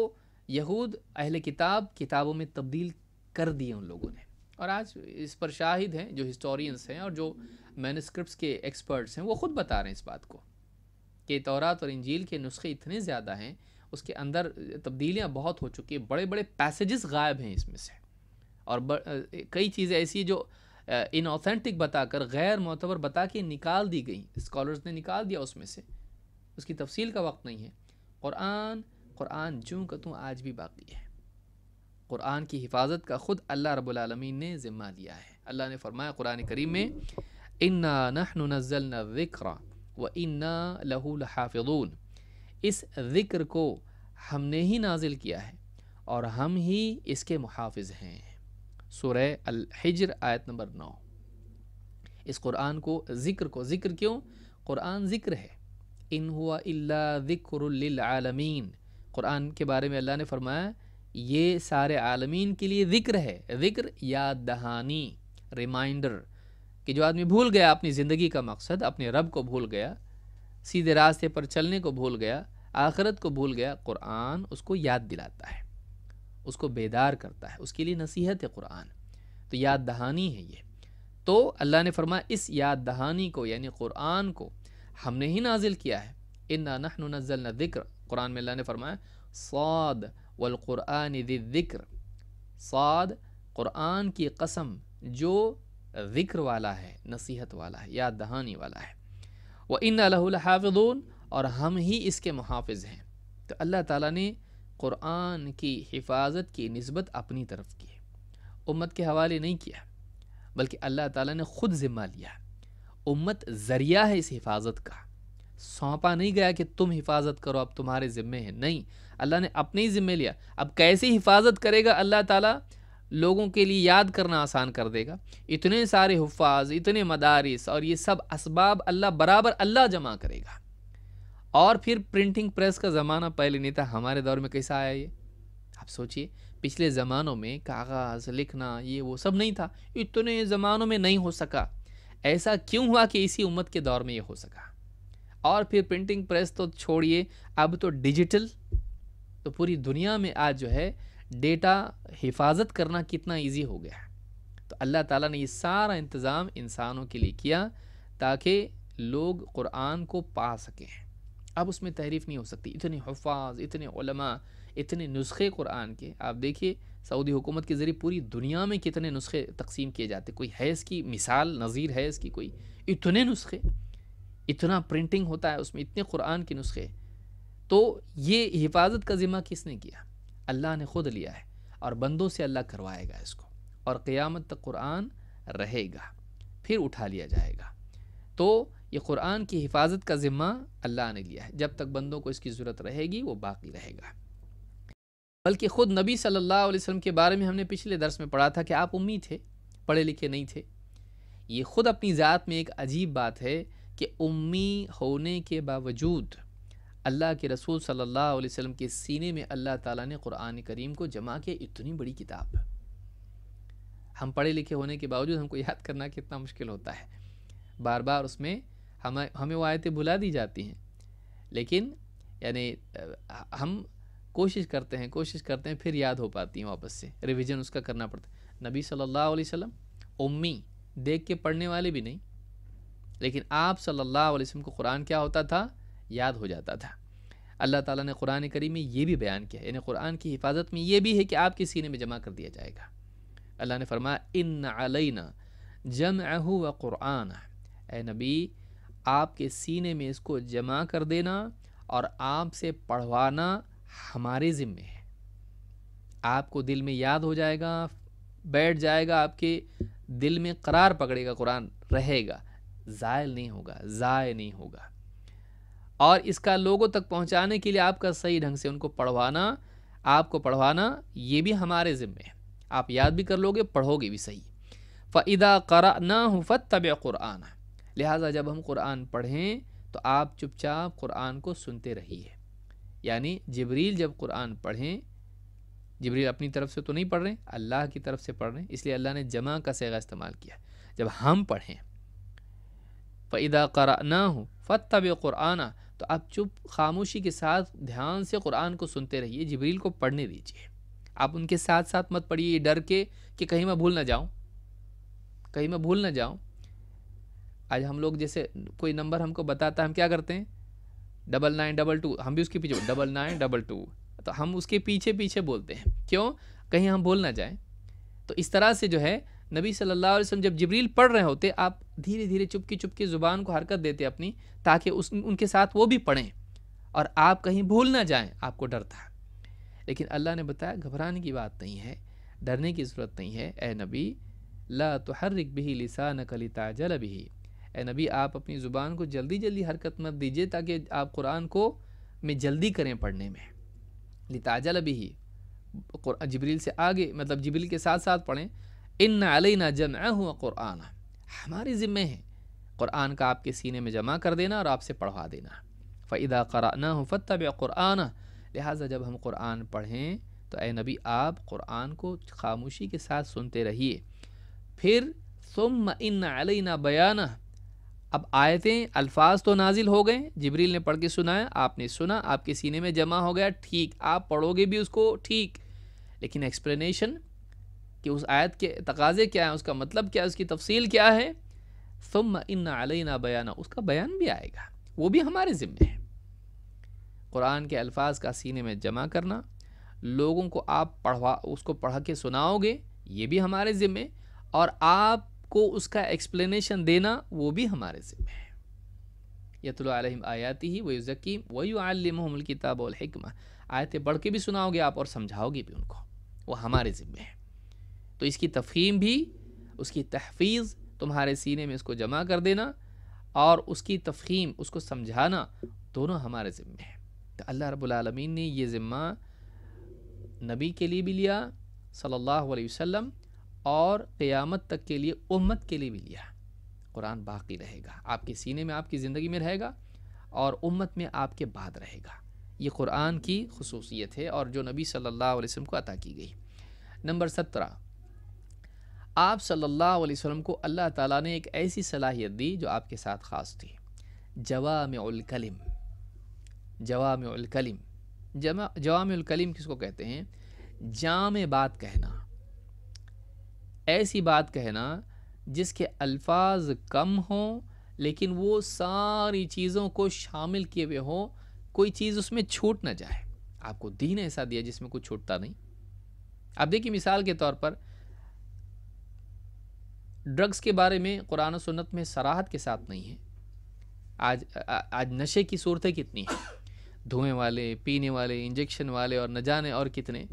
यहूद अहल किताब किताबों में तब्दील कर दिए उन लोगों ने और आज इस पर शाहिद हैं जो हिस्टोरियंस हैं और जो मैनस्क्रिप्ट के एक्सपर्ट्स हैं वो ख़ुद बता रहे हैं इस बात को कि तौरात और इंजील के नुस्खे इतने ज़्यादा हैं उसके अंदर तब्दीलियाँ बहुत हो चुकी है बड़े बड़े पैसेजेस गायब हैं इसमें से और कई चीज़ें ऐसी जो इनऑथेंटिक बताकर गैर मोतबर बता के निकाल दी गई स्कॉलर्स ने निकाल दिया उसमें से उसकी तफसील का वक्त नहीं है क़ुरान क़ुरान जूँ का तू आज भी बाकी है क़ुरान की हिफाजत का ख़ुद अल्लाह रबालमीन ने ज़िम्मा दिया है अल्लाह ने फरमाया कुरान करीम में इन्ना न ज़िक्र व इन्ना लहू हाफिजून इस ज़िक्र को हमने ही नाजिल किया है और हम ही इसके मुहाफ़ हैं सुर हिजर आयत नंबर नौ इस कुरान को ज़िक्र को ज़िक्र क्यों कुरान ज़िक्र है इन हुआ इल्ला कुरान के बारे में अल्लाह ने फरमाया ये सारे आलमीन के लिए ज़िक्र है ज़िक्र याद दहानी रिमाइंडर कि जो आदमी भूल गया अपनी ज़िंदगी का मकसद अपने रब को भूल गया सीधे रास्ते पर चलने को भूल गया आखरत को भूल गया कुरान उसको याद दिलाता है उसको बेदार करता है उसके लिए नसीहत है कुरान तो याद दहानी है ये तो अल्लाह ने फरमाया इस याद दहानी को यानी कुरान को हमने ही नाजिल किया है इन्ना नजल ज़िक्र कुरान में अल्लाह ने फरमाया सौद वलक़ुरान ज़िक्र सौद कुरान की कसम जो ज़िक्र वाला है नसीहत वाला है याद दहानी वाला है व इन लहाफ़ोन और हम ही इसके मुहाफ़ हैं तो अल्लाह ताला ने क़ुरान की हिफाजत की नस्बत अपनी तरफ की उम्मत के हवाले नहीं किया बल्कि अल्लाह ताला ने ख़ुद ज़िम्मा लिया उम्मत ज़रिया है इस हिफाजत का सौंपा नहीं गया कि तुम हिफाजत करो अब तुम्हारे ज़िम्मे हैं नहीं अल्लाह ने अपने ही ज़िम्मे लिया अब कैसे हिफाजत करेगा अल्लाह ताली लोगों के लिए याद करना आसान कर देगा इतने सारे हफाज इतने मदारस और ये सब इसबाब अल्लाह बराबर अल्लाह जमा करेगा और फिर प्रिंटिंग प्रेस का ज़माना पहले नहीं था हमारे दौर में कैसा आया ये आप सोचिए पिछले ज़मानों में कागज़ लिखना ये वो सब नहीं था इतने ज़मानों में नहीं हो सका ऐसा क्यों हुआ कि इसी उम्मत के दौर में ये हो सका और फिर प्रिंटिंग प्रेस तो छोड़िए अब तो डिजिटल तो पूरी दुनिया में आज जो है डेटा हिफाजत करना कितना इजी हो गया है तो अल्लाह ताला ने ये सारा इंतज़ाम इंसानों के लिए किया ताकि लोग क़ुरान को पा सकें अब उसमें तहरीफ नहीं हो सकती इतने हफाज इतने इतने नुस्खे कुरान के आप देखिए सऊदी हुकूमत के ज़रिए पूरी दुनिया में कितने नुस्खे तकसीम किए जाते कोई है इसकी मिसाल नज़ीर है इसकी कोई इतने नुस्खे इतना प्रिंटिंग होता है उसमें इतने कुरान के नुस्खे तो ये हिफाजत का ज़िम्मा किसने किया अल्लाह ने ख़ुद लिया है और बंदों से अल्लाह करवाएगा इसको और क़ियामत तक कुरान रहेगा फिर उठा लिया जाएगा तो ये कुरान की हिफाजत का ज़िम्मा अल्लाह ने लिया है जब तक बंदों को इसकी ज़रूरत रहेगी वो बाकी रहेगा बल्कि ख़ुद नबी सल्लल्लाहु अलैहि वसल्लम के बारे में हमने पिछले दर्स में पढ़ा था कि आप उम्मीद थे पढ़े लिखे नहीं थे ये ख़ुद अपनी ज़ात में एक अजीब बात है कि उम्मी होने के बावजूद अल्लाह के रसूल सल्लल्लाहु अलैहि वसल्लम के सीने में अल्लाह ताला ने कुरान करीम को जमा के इतनी बड़ी किताब हम पढ़े लिखे होने के बावजूद हमको याद करना कितना मुश्किल होता है बार बार उसमें हमें हमें वो आयतें भुला दी जाती हैं लेकिन यानी हम कोशिश करते हैं कोशिश करते हैं फिर याद हो पाती हैं वापस से रिविज़न उसका करना पड़ता है नबी सल्लल्लाहु अलैहि वसल्लम उम्मी देख के पढ़ने वाले भी नहीं लेकिन आप सल्लल्लाहु अलैहि वसल्लम को कुरान क्या होता था याद हो जाता था अल्लाह ताला ने कुरान करी में ये भी बयान किया यानी कुरान की हिफाजत में ये भी है कि आपके सीने में जमा कर दिया जाएगा अल्लाह ने फरमाया इन अलैना जम व कुरान ए नबी आपके सीने में इसको जमा कर देना और आपसे पढ़वाना हमारे ज़िम्मे है आपको दिल में याद हो जाएगा बैठ जाएगा आपके दिल में करार पकड़ेगा कुरान रहेगा ज़ायल नहीं होगा ज़ाय नहीं होगा और इसका लोगों तक पहुंचाने के लिए आपका सही ढंग से उनको पढ़वाना आपको पढ़वाना ये भी हमारे ज़िम्मे है आप याद भी कर लोगे पढ़ोगे भी सही फ़ैदा करा ना हूँ तब क़ुरान लिहाजा जब हम कुरान पढ़ें तो आप चुपचाप कुरान को सुनते रहिए यानी जबरील जब कुरान पढ़ें जबरील अपनी तरफ से तो नहीं पढ़ रहे अल्लाह की तरफ से पढ़ रहे हैं इसलिए अल्लाह ने जमा का सेगा इस्तेमाल किया जब हम पढ़ें फ़ैदा करा ना हूँ तब क़ुराना तो आप चुप खामोशी के साथ ध्यान से कुरान को सुनते रहिए जबरील को पढ़ने दीजिए आप उनके साथ साथ मत पढ़िए डर के कि कहीं मैं भूल ना जाऊँ कहीं मैं भूल ना जाऊँ आज हम लोग जैसे कोई नंबर हमको बताता है हम क्या करते हैं डबल नाइन डबल टू हम भी उसके पीछे डबल नाइन डबल टू तो हम उसके पीछे पीछे बोलते हैं क्यों कहीं हम भूल ना जाएं तो इस तरह से जो है नबी सल्ला वसम जब जबरील पढ़ रहे होते आप धीरे धीरे चुपकी चुपकी ज़ुबान को हरकत देते अपनी ताकि उस उनके साथ वो भी पढ़ें और आप कहीं भूल ना जाएं आपको डर था लेकिन अल्लाह ने बताया घबराने की बात नहीं है डरने की ज़रूरत नहीं है ए नबी ला तो हर्रिक भी न कलिता ताजल भी ए नबी आप अपनी ज़ुबान को जल्दी जल्दी हरकत मत दीजिए ताकि आप कुरान को में जल्दी करें पढ़ने में लिताजल भी जबरील से आगे मतलब जबरील के साथ साथ पढ़ें इन अलैना जमा हुआ क़ुरान हमारे ज़िम्मे है क़ुरान का आपके सीने में जमा कर देना और आपसे पढ़वा देना फ़ैदा कराना हो फ़तब क़ुरान लिहाजा जब हम कुरान पढ़ें तो ए नबी आप कुरान को खामोशी के साथ सुनते रहिए फिर सुम इन अलना बयान अब आयतें अल्फाज तो नाजिल हो गए जबरील ने पढ़ के सुनाया आपने सुना आपके सीने में जमा हो गया ठीक आप पढ़ोगे भी उसको ठीक लेकिन एक्सप्लेनेशन कि उस आयत के तकाजे क्या हैं उसका मतलब क्या है उसकी तफसील क्या है सुम इन अलैना बयाना उसका बयान भी आएगा वो भी हमारे ज़िम्मे है कुरान के अल्फाज का सीने में जमा करना लोगों को आप पढ़वा उसको पढ़ा के सुनाओगे ये भी हमारे ज़िम्मे और आपको उसका एक्सप्लेनेशन देना वो भी हमारे ज़िम्मे है यतलम आयाती ही वही ज़कीम वही आलमकिताब आयतें पढ़ के भी सुनाओगे आप और समझाओगे भी उनको वो हमारे ज़िम्मे हैं तो इसकी तफहीम भी उसकी तहफीज़ तुम्हारे सीने में इसको जमा कर देना और उसकी तफहीम उसको समझाना दोनों हमारे ज़िम्मे हैं तो अल्लाह रबालमीन ने ये ज़िम्मा नबी के लिए भी लिया सल्लल्लाहु अलैहि वसल्लम और क़यामत तक के लिए उम्मत के लिए भी लिया कुरान बाकी रहेगा आपके सीने में आपकी ज़िंदगी में रहेगा और उम्मत में आपके बाद रहेगा ये कुरान की खसूसियत है और जो नबी सल्लल्लाहु अलैहि वसल्लम को अता की गई नंबर सत्रह आप सल्लल्लाहु अलैहि वसल्लम को अल्लाह ताला ने एक ऐसी सलाहियत दी जो आपके साथ ख़ास थी जवामकलम जवामकलम जमा जवामकलम किसको कहते हैं जाम बात कहना ऐसी बात कहना जिसके अल्फाज कम हों लेकिन वो सारी चीज़ों को शामिल किए हुए हों कोई चीज़ उसमें छूट ना जाए आपको दीन ऐसा दिया जिसमें कुछ छूटता नहीं अब देखिए मिसाल के तौर पर ड्रग्स के बारे में कुरान सुन्नत में सराहत के साथ नहीं है आज आ, आज नशे की सूरतें कितनी हैं धुएँ वाले पीने वाले इंजेक्शन वाले और न जाने और कितने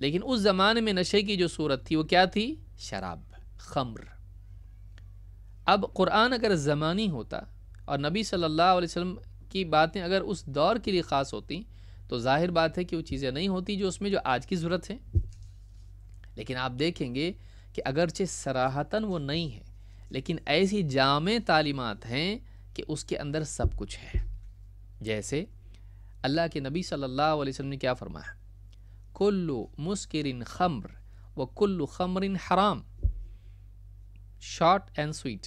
लेकिन उस ज़माने में नशे की जो सूरत थी वो क्या थी शराब खम्र अब कुरान अगर ज़मानी होता और नबी सल्लल्लाहु अलैहि वसल्लम की बातें अगर उस दौर के लिए ख़ास होती तो जाहिर बात है कि वो चीज़ें नहीं होती जो उसमें जो आज की ज़रूरत है लेकिन आप देखेंगे कि अगरचे सराहतन वो नहीं है लेकिन ऐसी जाम तालीमत हैं कि उसके अंदर सब कुछ है जैसे अल्लाह के नबी सल्लल्लाहु अलैहि वसल्लम ने क्या फरमाया कुल्लु मुस्किरिन खम्र व कुल्लु खम्रिन हराम शॉर्ट एंड स्वीट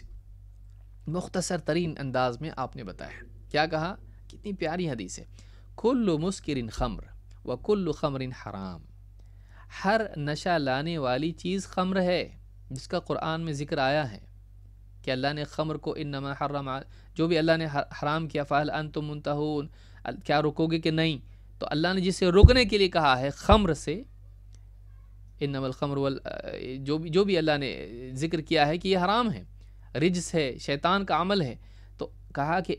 मुख्तसर तरीन अंदाज में आपने बताया क्या कहा कितनी प्यारी हदीस है कुल्लु मुस्किरिन खम्र व कुल्लु खम्रिन हराम हर नशा लाने वाली चीज़ खम्र है जिसका क़ुरान में ज़िक्र आया है कि अल्लाह ने खम्र को इन नमा हराम जो भी अल्लाह ने हराम किया फ़ाल अन तो मुंतहून क्या रुकोगे कि नहीं तो अल्लाह ने जिसे रुकने के लिए कहा है खम्र से इन नमल खम्र वल जो भी जो भी अल्लाह ने ज़िक्र किया है कि यह हराम है रिज्स है शैतान का अमल है तो कहा कि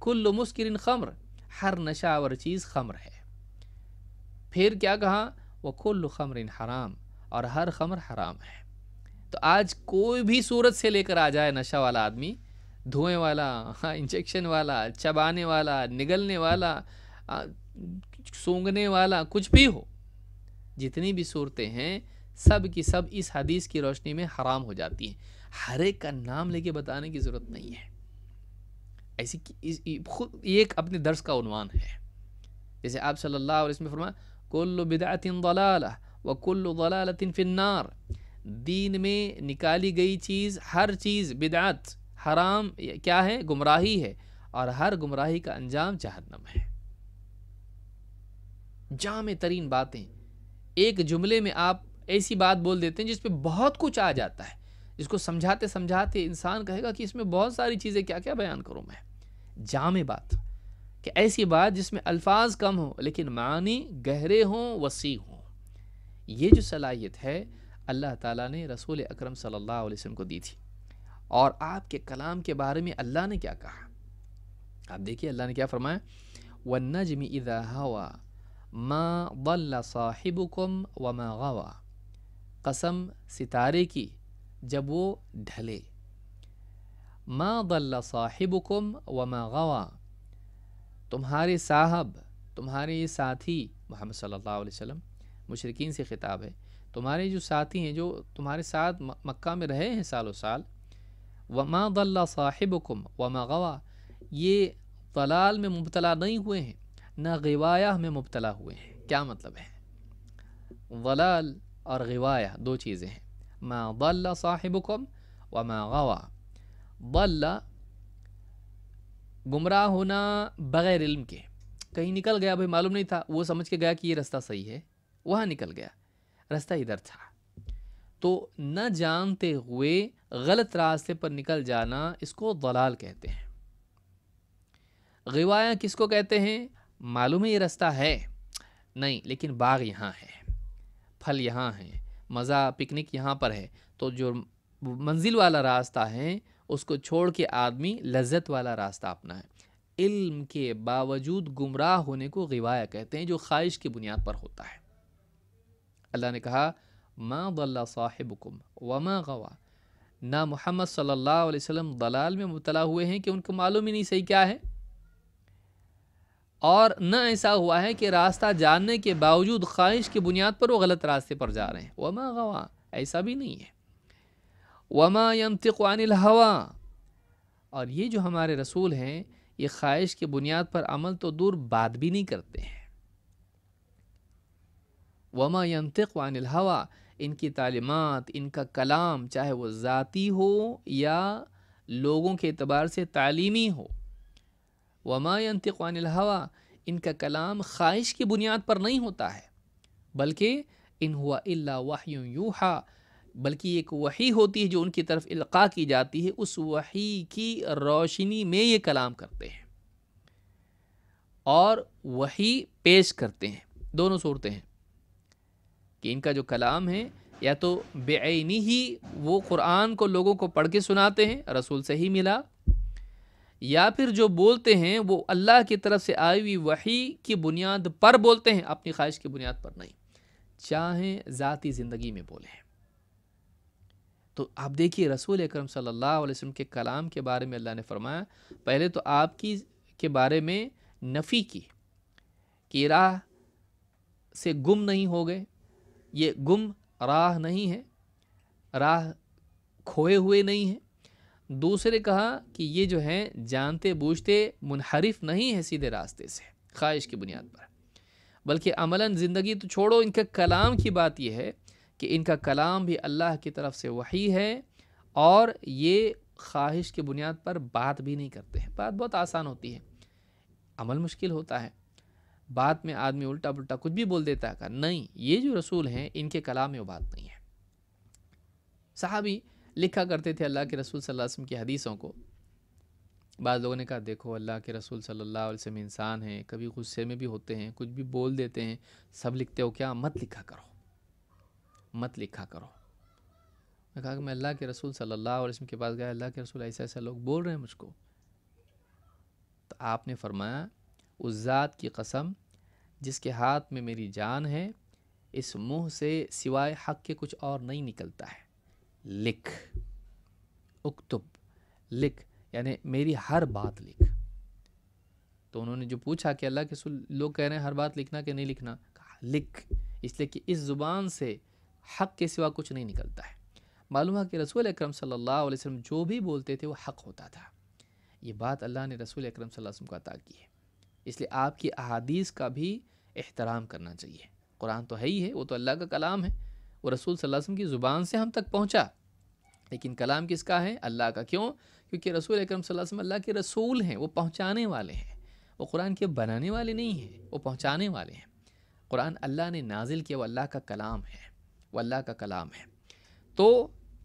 कुल्लु मुस्किन खम्र हर नशावर चीज़ खम्र है फिर क्या कहा खमर इन हराम और हर खमर हराम है तो आज कोई भी सूरत से लेकर आ जाए नशा वाला आदमी धुएं वाला इंजेक्शन हाँ, वाला चबाने वाला निगलने वाला सूंघने वाला कुछ भी हो जितनी भी सूरतें हैं सब की सब इस हदीस की रोशनी में हराम हो जाती हैं हर एक का नाम लेके बताने की ज़रूरत नहीं है ऐसी खुद एक अपने दर्श का उनवान है जैसे आप सल्लल्लाहु अलैहि वसल्लम फरमा कुल्ल बिदातिन दलाला व कुल्ल दलालतिन फिन्नार दीन में निकाली गई चीज़ हर चीज़ बिदात हराम क्या है गुमराही है और हर गुमराही का अंजाम जहन्नम है जाम तरीन बातें एक जुमले में आप ऐसी बात बोल देते हैं जिसपे बहुत कुछ आ जाता है जिसको समझाते समझाते इंसान कहेगा कि इसमें बहुत सारी चीज़ें क्या क्या बयान करूँ मैं जाम बात कि ऐसी बात जिसमें अल्फाज कम हो लेकिन मानी गहरे हों वसी हों ये जो सलाहियत है अल्लाह ताला ने रसूल अकरम सल्लल्लाहु अलैहि वसल्लम को दी थी और आपके कलाम के बारे में अल्लाह ने क्या कहा आप देखिए अल्लाह ने क्या फरमाया व नजमी इदा हवा माँ वल्ला साहिबुकम व मा गवा कसम सितारे की जब वो ढले माँ वल्ला साहिबुकम व मा गवा तुम्हारे साहब तुम्हारे ये साथी मोहम्मद सल्लल्लाहु अलैहि वसल्लम मुशरकिन से ख़िताब है तुम्हारे जो साथी हैं जो तुम्हारे साथ मक्का में रहे हैं सालों साल वमा दल्ला व वमा गवा ये तलाल में मुबतला नहीं हुए हैं ना गवाया में मुबतला हुए हैं क्या मतलब है वलाल और गवाया दो चीज़ें हैं मा दल्ला व मा गवा बल्ला गुमराह होना बग़ैर इल्म के कहीं निकल गया भाई मालूम नहीं था वो समझ के गया कि ये रास्ता सही है वहाँ निकल गया रास्ता इधर था तो न जानते हुए गलत रास्ते पर निकल जाना इसको दलाल कहते हैं गवाया किसको कहते हैं मालूम है ये रास्ता है नहीं लेकिन बाग यहाँ है फल यहाँ हैं मज़ा पिकनिक यहाँ पर है तो जो मंजिल वाला रास्ता है उसको छोड़ के आदमी लज्जत वाला रास्ता अपना है इल्म के बावजूद गुमराह होने को गवाया कहते हैं जो ख्वाहिश की बुनियाद पर होता है अल्लाह ने कहा माँ वल्ला साहिबुकुम वमा गवा ना मोहम्मद सल्लल्लाहु अलैहि वसल्लम दलाल में मुबला हुए हैं कि उनको मालूम ही नहीं सही क्या है और न ऐसा हुआ है कि रास्ता जानने के बावजूद ख्वाहिश की बुनियाद पर वो गलत रास्ते पर जा रहे हैं वमा गवा ऐसा भी नहीं है वमा यमतिक अनिल हवा और ये जो हमारे रसूल हैं ये ख्वाहिश की बुनियाद पर अमल तो दूर बात भी नहीं करते हैं वमा यमतिक अनिल हवा इनकी तालीमत इनका कलाम चाहे वो ज़ाती हो या लोगों के अतबार से तालीमी हो वमा यंतिक अनिल हवा इनका कलाम ख्वाहिश की बुनियाद पर नहीं होता है बल्कि इन हुआ अल्ला वाह यूहा बल्कि एक वही होती है जो उनकी तरफ इल्का की जाती है उस वही की रोशनी में ये कलाम करते हैं और वही पेश करते हैं दोनों सूरतें हैं कि इनका जो कलाम है या तो बेनी ही वो कुरान को लोगों को पढ़ के सुनाते हैं रसूल से ही मिला या फिर जो बोलते हैं वो अल्लाह की तरफ से आई हुई वही की बुनियाद पर बोलते हैं अपनी ख्वाहिश की बुनियाद पर नहीं चाहें ज़ाती ज़िंदगी में बोलें तो आप देखिए रसूल अक्रम सल्लल्लाहु अलैहि के कलाम के बारे में अल्लाह ने फरमाया पहले तो आपकी के बारे में नफ़ी की कि राह से गुम नहीं हो गए ये गुम राह नहीं है राह खोए हुए नहीं है दूसरे कहा कि ये जो हैं जानते बूझते मुनहरफ नहीं है सीधे रास्ते से ख्वाहिश की बुनियाद पर बल्कि अमला ज़िंदगी तो छोड़ो इनका कलाम की बात यह है कि इनका कलाम भी अल्लाह की तरफ से वही है और ये ख्वाहिश की बुनियाद पर बात भी नहीं करते हैं बात बहुत आसान होती है अमल मुश्किल होता है बात में आदमी उल्टा पुल्टा कुछ भी बोल देता है का नहीं ये जो रसूल हैं इनके कलाम में वो बात नहीं है साहबी लिखा करते थे अल्लाह के रसूल सल्लल्लाहु अलैहि वसल्लम की हदीसों को बाद लोगों ने कहा देखो अल्लाह के रसूल सल्लल्लाहु अलैहि वसल्लम इंसान हैं कभी गुस्से में भी होते हैं कुछ भी बोल देते हैं सब लिखते हो क्या मत लिखा करो मत लिखा करो मैं कहा कि मैं अल्लाह के रसूल सल्लल्लाहु अलैहि वसल्लम के पास गया अल्लाह के रसूल ऐसे ऐसा लोग बोल रहे हैं मुझको तो आपने फरमाया उस ज़ात की कसम जिसके हाथ में मेरी जान है इस मुँह से सिवाय हक के कुछ और नहीं निकलता है लिख उक्तुब लिख यानी मेरी हर बात लिख तो उन्होंने जो पूछा कि अल्लाह के रसूल लोग कह रहे हैं हर बात लिखना कि नहीं लिखना कहा लिख इसलिए कि इस ज़ुबान से हक़ के सिवा कुछ नहीं निकलता है मालूम है कि रसूल अक्रम सल्लल्लाहु जो भी बोलते थे वो हक़ होता था ये बात अल्लाह ने रसूल अक्रम वसम को अता की है इसलिए आपकी अहादीस का भी एहतराम करना चाहिए कुरान तो है ही है वो तो अल्लाह का कलाम है वो रसूल वसम की ज़ुबान से हम तक पहुँचा लेकिन कलाम किसका है अल्लाह का क्यों क्योंकि रसूल अक्रम वसम अल्लाह के रसूल हैं वो पहुँचाने वाले हैं वो कुरान के बनाने वाले नहीं हैं वो पहुँचाने वाले हैं कुरान अल्लाह ने नाजिल किया वो अल्लाह का कलाम है वो अल्लाह का कलाम है तो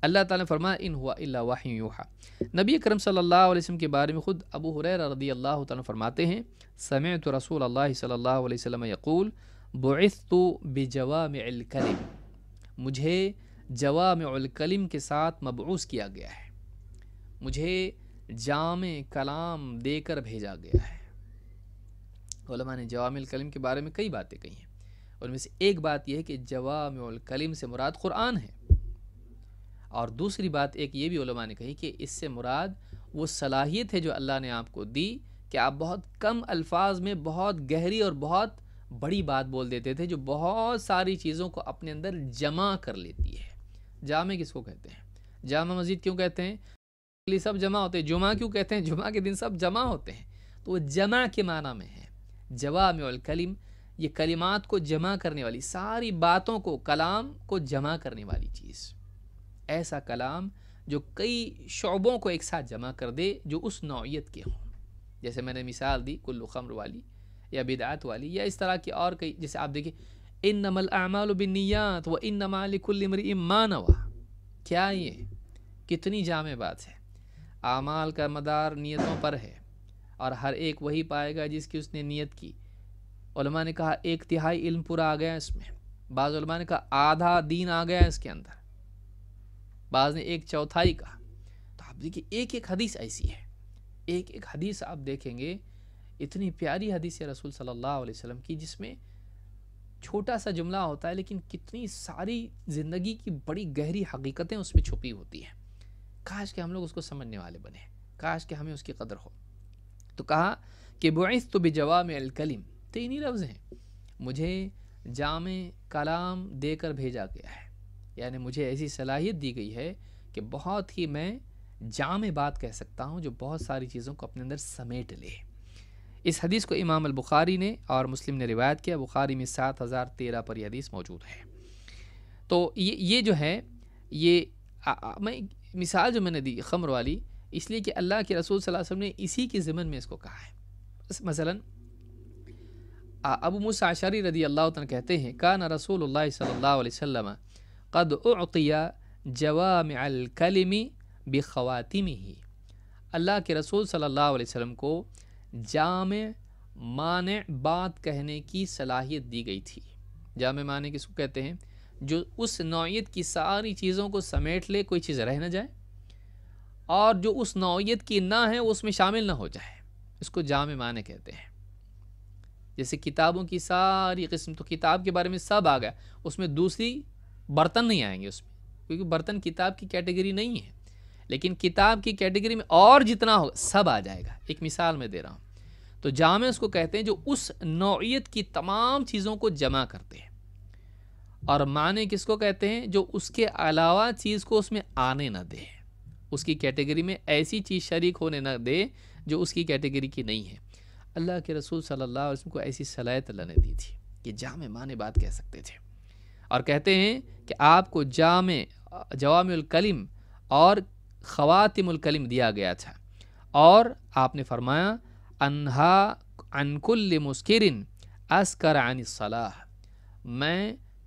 अल्लाह ताला ने फरमाया इन हुआ अल्ला वाहा नबी करम सल्लल्लाहु अलैहि वसल्लम के बारे में ख़ुद अबू हुरैरा रदी अल्लाह ताला फरमाते हैं समय तो रसूल अल्लाह सल्लल्लाहु अलैहि वसल्लम यकूल बुस्त बिजवाम मुझे जवाम के साथ मबूस किया गया है मुझे जाम कलाम देकर भेजा गया है ने जवाम कलम के बारे में कई बातें कही हैं उनमें से एक बात यह है कि जवाम कलीम से मुराद क़ुरान है और दूसरी बात एक ये भी ने कही कि इससे मुराद वो सलाहियत है जो अल्लाह ने आपको दी कि आप बहुत कम अल्फाज में बहुत गहरी और बहुत बड़ी बात बोल देते थे जो बहुत सारी चीज़ों को अपने अंदर जमा कर लेती है जामे किसको कहते हैं जामा मस्जिद क्यों कहते हैं सब जमा होते हैं जुमा क्यों कहते हैं जुमा के दिन सब जमा होते हैं तो वो जमा के माना में है जवाम कलीम ये कलिमात को जमा करने वाली सारी बातों को कलाम को जमा करने वाली चीज़ ऐसा कलाम जो कई शोबों को एक साथ जमा कर दे जो उस नौीयत के हों जैसे मैंने मिसाल दी कुल्लु खम्र वाली या बिदात वाली या इस तरह की और कई जैसे आप देखिए इन नमल अमाल बिनियात व इन नमालिकुलमरी इमानवा क्या ये कितनी जाम बात है आमाल का मदार नियतों पर है और हर एक वही पाएगा जिसकी उसने नियत की ने कहा एक तिहाई इल्म पूरा आ गया इसमें बाज़ ने कहा आधा दीन आ गया इसके अंदर बाज़ ने एक चौथाई कहा तो आप देखिए एक एक हदीस ऐसी है एक एक हदीस आप देखेंगे इतनी प्यारी हदीस है रसूल सल्लल्लाहु अलैहि वसल्लम की जिसमें छोटा सा जुमला होता है लेकिन कितनी सारी ज़िंदगी की बड़ी गहरी हकीकतें उसमें छुपी होती हैं काश के हम लोग उसको समझने वाले बने काश के हमें उसकी कदर हो तो कहा कि बुस तो जवाब अलकलम तीन ही लफ्ज़ हैं मुझे जाम कलाम देकर भेजा गया है यानी मुझे ऐसी सलाहियत दी गई है कि बहुत ही मैं जाम बात कह सकता हूँ जो बहुत सारी चीज़ों को अपने अंदर समेट ले इस हदीस को इमाम अलबुखारी ने और मुस्लिम ने रिवायत किया बुखारी में सात हज़ार तेरह पर यह हदीस मौजूद है तो ये ये जो है ये आ, आ, मैं मिसाल जो मैंने दी खमर वाली इसलिए कि अल्लाह के रसूल सल्लल्लाहु अलैहि वसल्लम ने इसी के ज़मन में इसको कहा है मसलन अबू मुसाशरी रदी अल्लाह तन कहते हैं कान रसूल सल्लाम कद उतिया जवाम अलकलमी बखातिम ही अल्लाह के रसूल सल्लल्लाहु अलैहि वसल्लम को जाम मान बात कहने की सलाहियत दी गई थी जाम मान किसको कहते हैं जो उस नौीय की सारी चीज़ों को समेट ले कोई चीज़ रह ना जाए और जो उस नौीय की ना है उसमें शामिल ना हो जाए इसको जाम मान कहते हैं जैसे किताबों की सारी किस्म तो किताब के बारे में सब आ गया उसमें दूसरी बर्तन नहीं आएंगे उसमें क्योंकि बर्तन किताब की कैटेगरी नहीं है लेकिन किताब की कैटेगरी में और जितना होगा सब आ जाएगा एक मिसाल मैं दे रहा हूँ तो जामे उसको कहते हैं जो उस नौीयत की तमाम चीज़ों को जमा करते हैं और माने किसको कहते हैं जो उसके अलावा चीज़ को उसमें आने ना दे उसकी कैटेगरी में ऐसी चीज़ शरीक होने ना दे जो उसकी कैटेगरी की नहीं है अल्लाह के रसूल सल्लल्लाहु अलैहि वसल्लम को ऐसी सलाहत तो अल्लाह ने दी थी कि जाम माने बात कह सकते थे और कहते हैं कि आपको जाम जवामकलम और ख़वातमकलम दिया गया था और आपने फरमाया अनहा अनकुल मुस्किरिन अस्कर सलाह मैं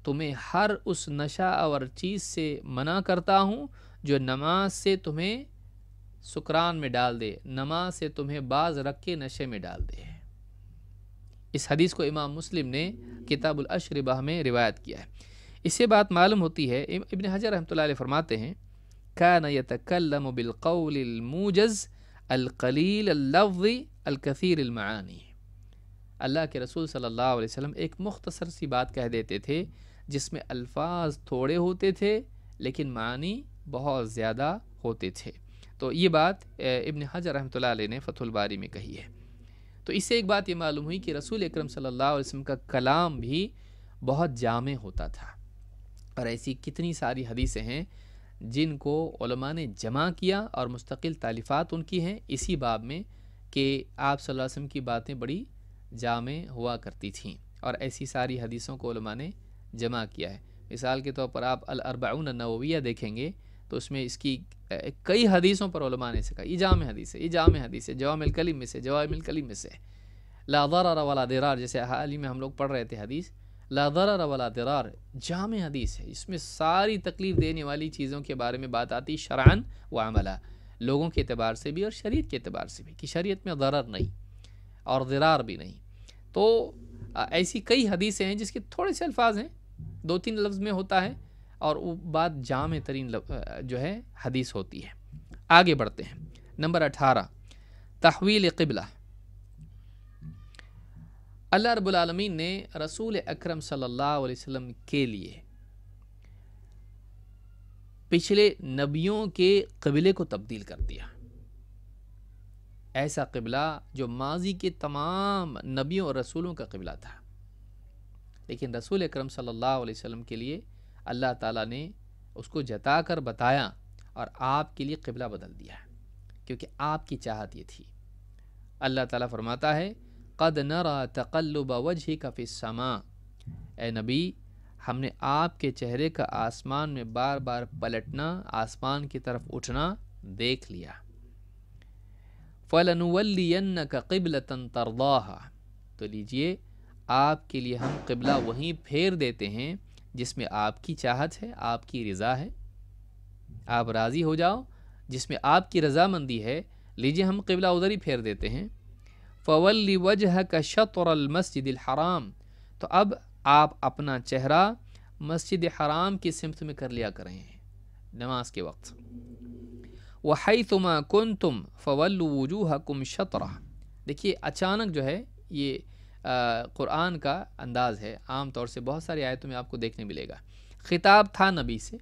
तुम्हें हर उस नशा और चीज़ से मना करता हूँ जो नमाज से तुम्हें सुकरान में डाल दे नमा से तुम्हें बाज रख के नशे में डाल दे इस हदीस को इमाम मुस्लिम ने किताबुल अशरबाह में रिवायत किया है इससे बात मालूम होती है इबन हजर रहमत फरमाते हैं का यतकलम बिलकौलमूज अलकलील अल्लवी अलकसीरमानी अल्लाह के रसूल सल्लल्लाहु अलैहि वसल्लम एक मुख्तसर सी बात कह देते थे जिसमें अल्फाज थोड़े होते थे लेकिन मानी बहुत ज़्यादा होते थे तो ये बात इबन हजर रहमत ने फ़तुलबारी में कही है तो इससे एक बात ये मालूम हुई कि रसूल अक्रम सल्लल्लाहु का कलाम भी बहुत जाम होता था और ऐसी कितनी सारी हदीसें हैं जिनको ने जमा किया और मुस्तकिल तालिफ़ात उनकी हैं इसी बाब में कि आप सल्लल्लाहु की बातें बड़ी जाम हुआ करती थीं और ऐसी सारी हदीसों को ने जमा किया है मिसाल के तौर पर आप अलबाउन नवीया देखेंगे तो उसमें इसकी कई हदीसों पर उलमा ने सिखा इजाम हदीस है इजाम हदीस है जवाम कलीम में से जवाम कलीम में से लादार वाला दरार जैसे हाल ही में हम लोग पढ़ रहे थे हदीस लादार वाला दरार जाम हदीस है इसमें सारी तकलीफ़ देने वाली चीज़ों के बारे में बात आती शरान व अमला लोगों के अतबार से भी और शरीत के अतबार से भी कि शरीत में दरार नहीं और दरार भी नहीं तो ऐसी कई हदीसें हैं जिसके थोड़े से अल्फाज हैं दो तीन लफ्ज़ में होता है और वो बात जाम तरीन जो है हदीस होती है आगे बढ़ते हैं नंबर अठारह तहवील कबला अल्लाह रबालमीन ने रसूल अकरम सल्लल्लाहु अलैहि वसल्लम के लिए पिछले नबियों के कबिले को तब्दील कर दिया ऐसा कबला जो माजी के तमाम नबियों और रसूलों का कबला था लेकिन रसूल अकरम सल्लल्लाहु अलैहि वसल्लम के लिए अल्लाह ताला ने उसको जता कर बताया और आपके लिए किबला बदल दिया क्योंकि आपकी चाहत ये थी अल्लाह ताला फरमाता है कद नरा तकल्लुब वजह कफ़ी समा ए नबी हमने आपके चेहरे का आसमान में बार बार पलटना आसमान की तरफ उठना देख लिया फ़लनवलियन का क़बल तन तरदाहा तो लीजिए आपके लिए हम किबला वहीं फेर देते हैं जिसमें आपकी चाहत है आपकी रज़ा है आप राज़ी हो जाओ जिसमें आपकी रजामंदी है लीजिए हम किबला उधर ही फेर देते हैं फ़वल वजह का मस्जिद हराम तो अब आप अपना चेहरा मस्जिद हराम की सिमत में कर लिया करें नमाज के वक्त वही तुम कन तुम फ़वल वजूह कुम शतरा देखिए अचानक जो है ये क़ुरान का अंदाज़ है आम तौर से बहुत सारी आयतों में आपको देखने मिलेगा ख़िताब था नबी से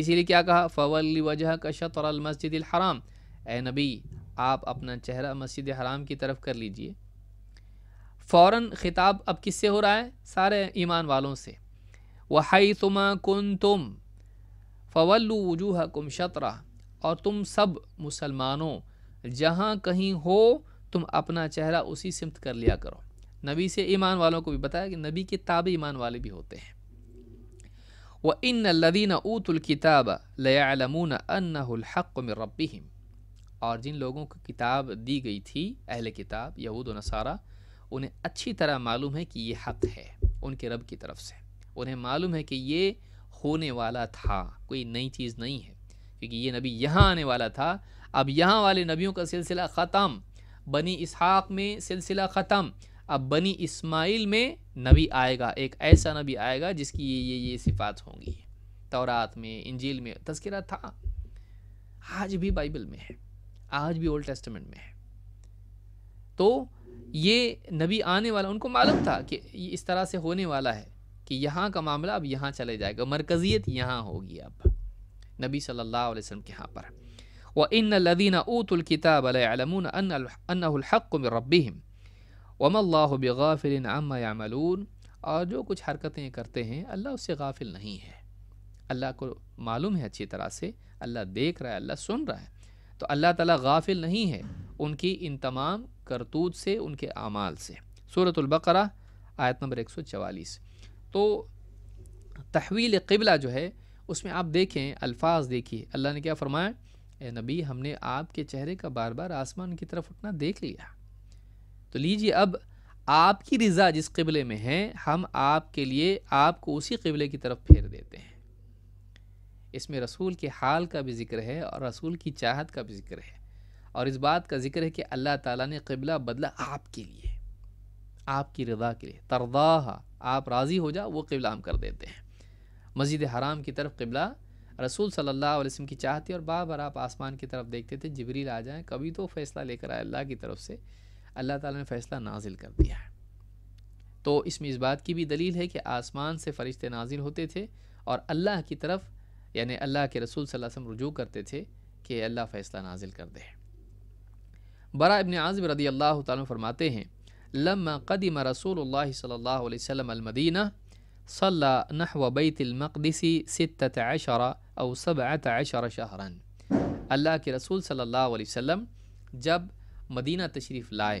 इसीलिए क्या कहा फ़वल वजह कशत और मस्जिद हराम ए नबी आप अपना चेहरा मस्जिद हराम की तरफ कर लीजिए फ़ौर ख़िताब अब किससे हो रहा है सारे ईमान वालों से वही तुमा कन तुम फवल वजूह कुम शतरा और तुम सब मुसलमानों जहाँ कहीं हो तुम अपना चेहरा उसी सिमत कर लिया करो नबी से ईमान वालों को भी बताया कि नबी के ताब ईमान वाले भी होते हैं व इन लदीन ऊतलकिताब लयालमून अनहक़ में रबी और जिन लोगों को किताब दी गई थी अहल किताब यहूद नसारा उन्हें अच्छी तरह मालूम है कि ये हक़ है उनके रब की तरफ से उन्हें मालूम है कि ये होने वाला था कोई नई चीज़ नहीं है क्योंकि ये नबी यहाँ आने वाला था अब यहाँ वाले नबियों का सिलसिला ख़त्म बनी इसहाक में सिलसिला ख़त्म अब बनी इस्माइल में नबी आएगा एक ऐसा नबी आएगा जिसकी ये ये ये सिफात होंगी तौरात में इंजील में तस्करा था आज भी बाइबल में है आज भी ओल्ड टेस्टमेंट में है तो ये नबी आने वाला उनको मालूम था कि इस तरह से होने वाला है कि यहाँ का मामला अब यहाँ चले जाएगा मरकज़ियत यहाँ होगी अब नबी सल्लल्लाहु अलैहि वसल्लम के यहाँ पर व इन लदीन ऊतुल किताब अलमून अनहक़ में रबीम वमल्लाह बगाफिल आमलून और जो कुछ हरकतें करते हैं अल्लाह उससे गाफिल नहीं है अल्लाह को मालूम है अच्छी तरह से अल्लाह देख रहा है अल्लाह सुन रहा है तो अल्लाह ताला गाफिल नहीं है उनकी इन तमाम करतूत से उनके आमाल से सूरतुल्बकरा आयत नंबर 144 तो तहवील कबला जो है उसमें आप देखें अल्फाज देखिए अल्लाह ने क्या फ़रमाया ए नबी हमने आपके चेहरे का बार बार आसमान की तरफ उठना देख लिया तो लीजिए अब आपकी रज़ा जिस किबले में है हम आपके लिए आपको उसी किबले की तरफ फेर देते हैं इसमें रसूल के हाल का भी जिक्र है और रसूल की चाहत का भी जिक्र है और इस बात का जिक्र है कि अल्लाह ताला ने किबला बदला आपके लिए आपकी रजा के लिए तरदाहा आप राज़ी हो जाओ वो किबला हम कर देते हैं मस्जिद हराम की तरफ किबला रसूल सल्लल्लाहु अलैहि वसल्लम की चाहती और बार बार आप आसमान की तरफ देखते थे जबरील आ जाएं कभी तो फ़ैसला लेकर आए अल्लाह की तरफ से अल्लाह ताला ने फ़ैसला नाजिल कर दिया है तो इसमें इस बात की भी दलील है कि आसमान से फ़रिश्ते नाजिल होते थे और अल्लाह की तरफ यानि अल्लाह के रसूल वसम रुजू करते थे कि अल्लाह फ़ैसला नाजिल कर दे बरा इबन आज़म रदी अल्लाह तरमाते हैं लम्मा कदीम रसूल सल्ला वसम अलमदीना صلى نحو بيت المقدس ستة عشر और सबात आशर शहरन अल्लाह के रसूल सल्लल्लाहु अलैहि वसल्लम जब मदीना तशरीफ़ लाए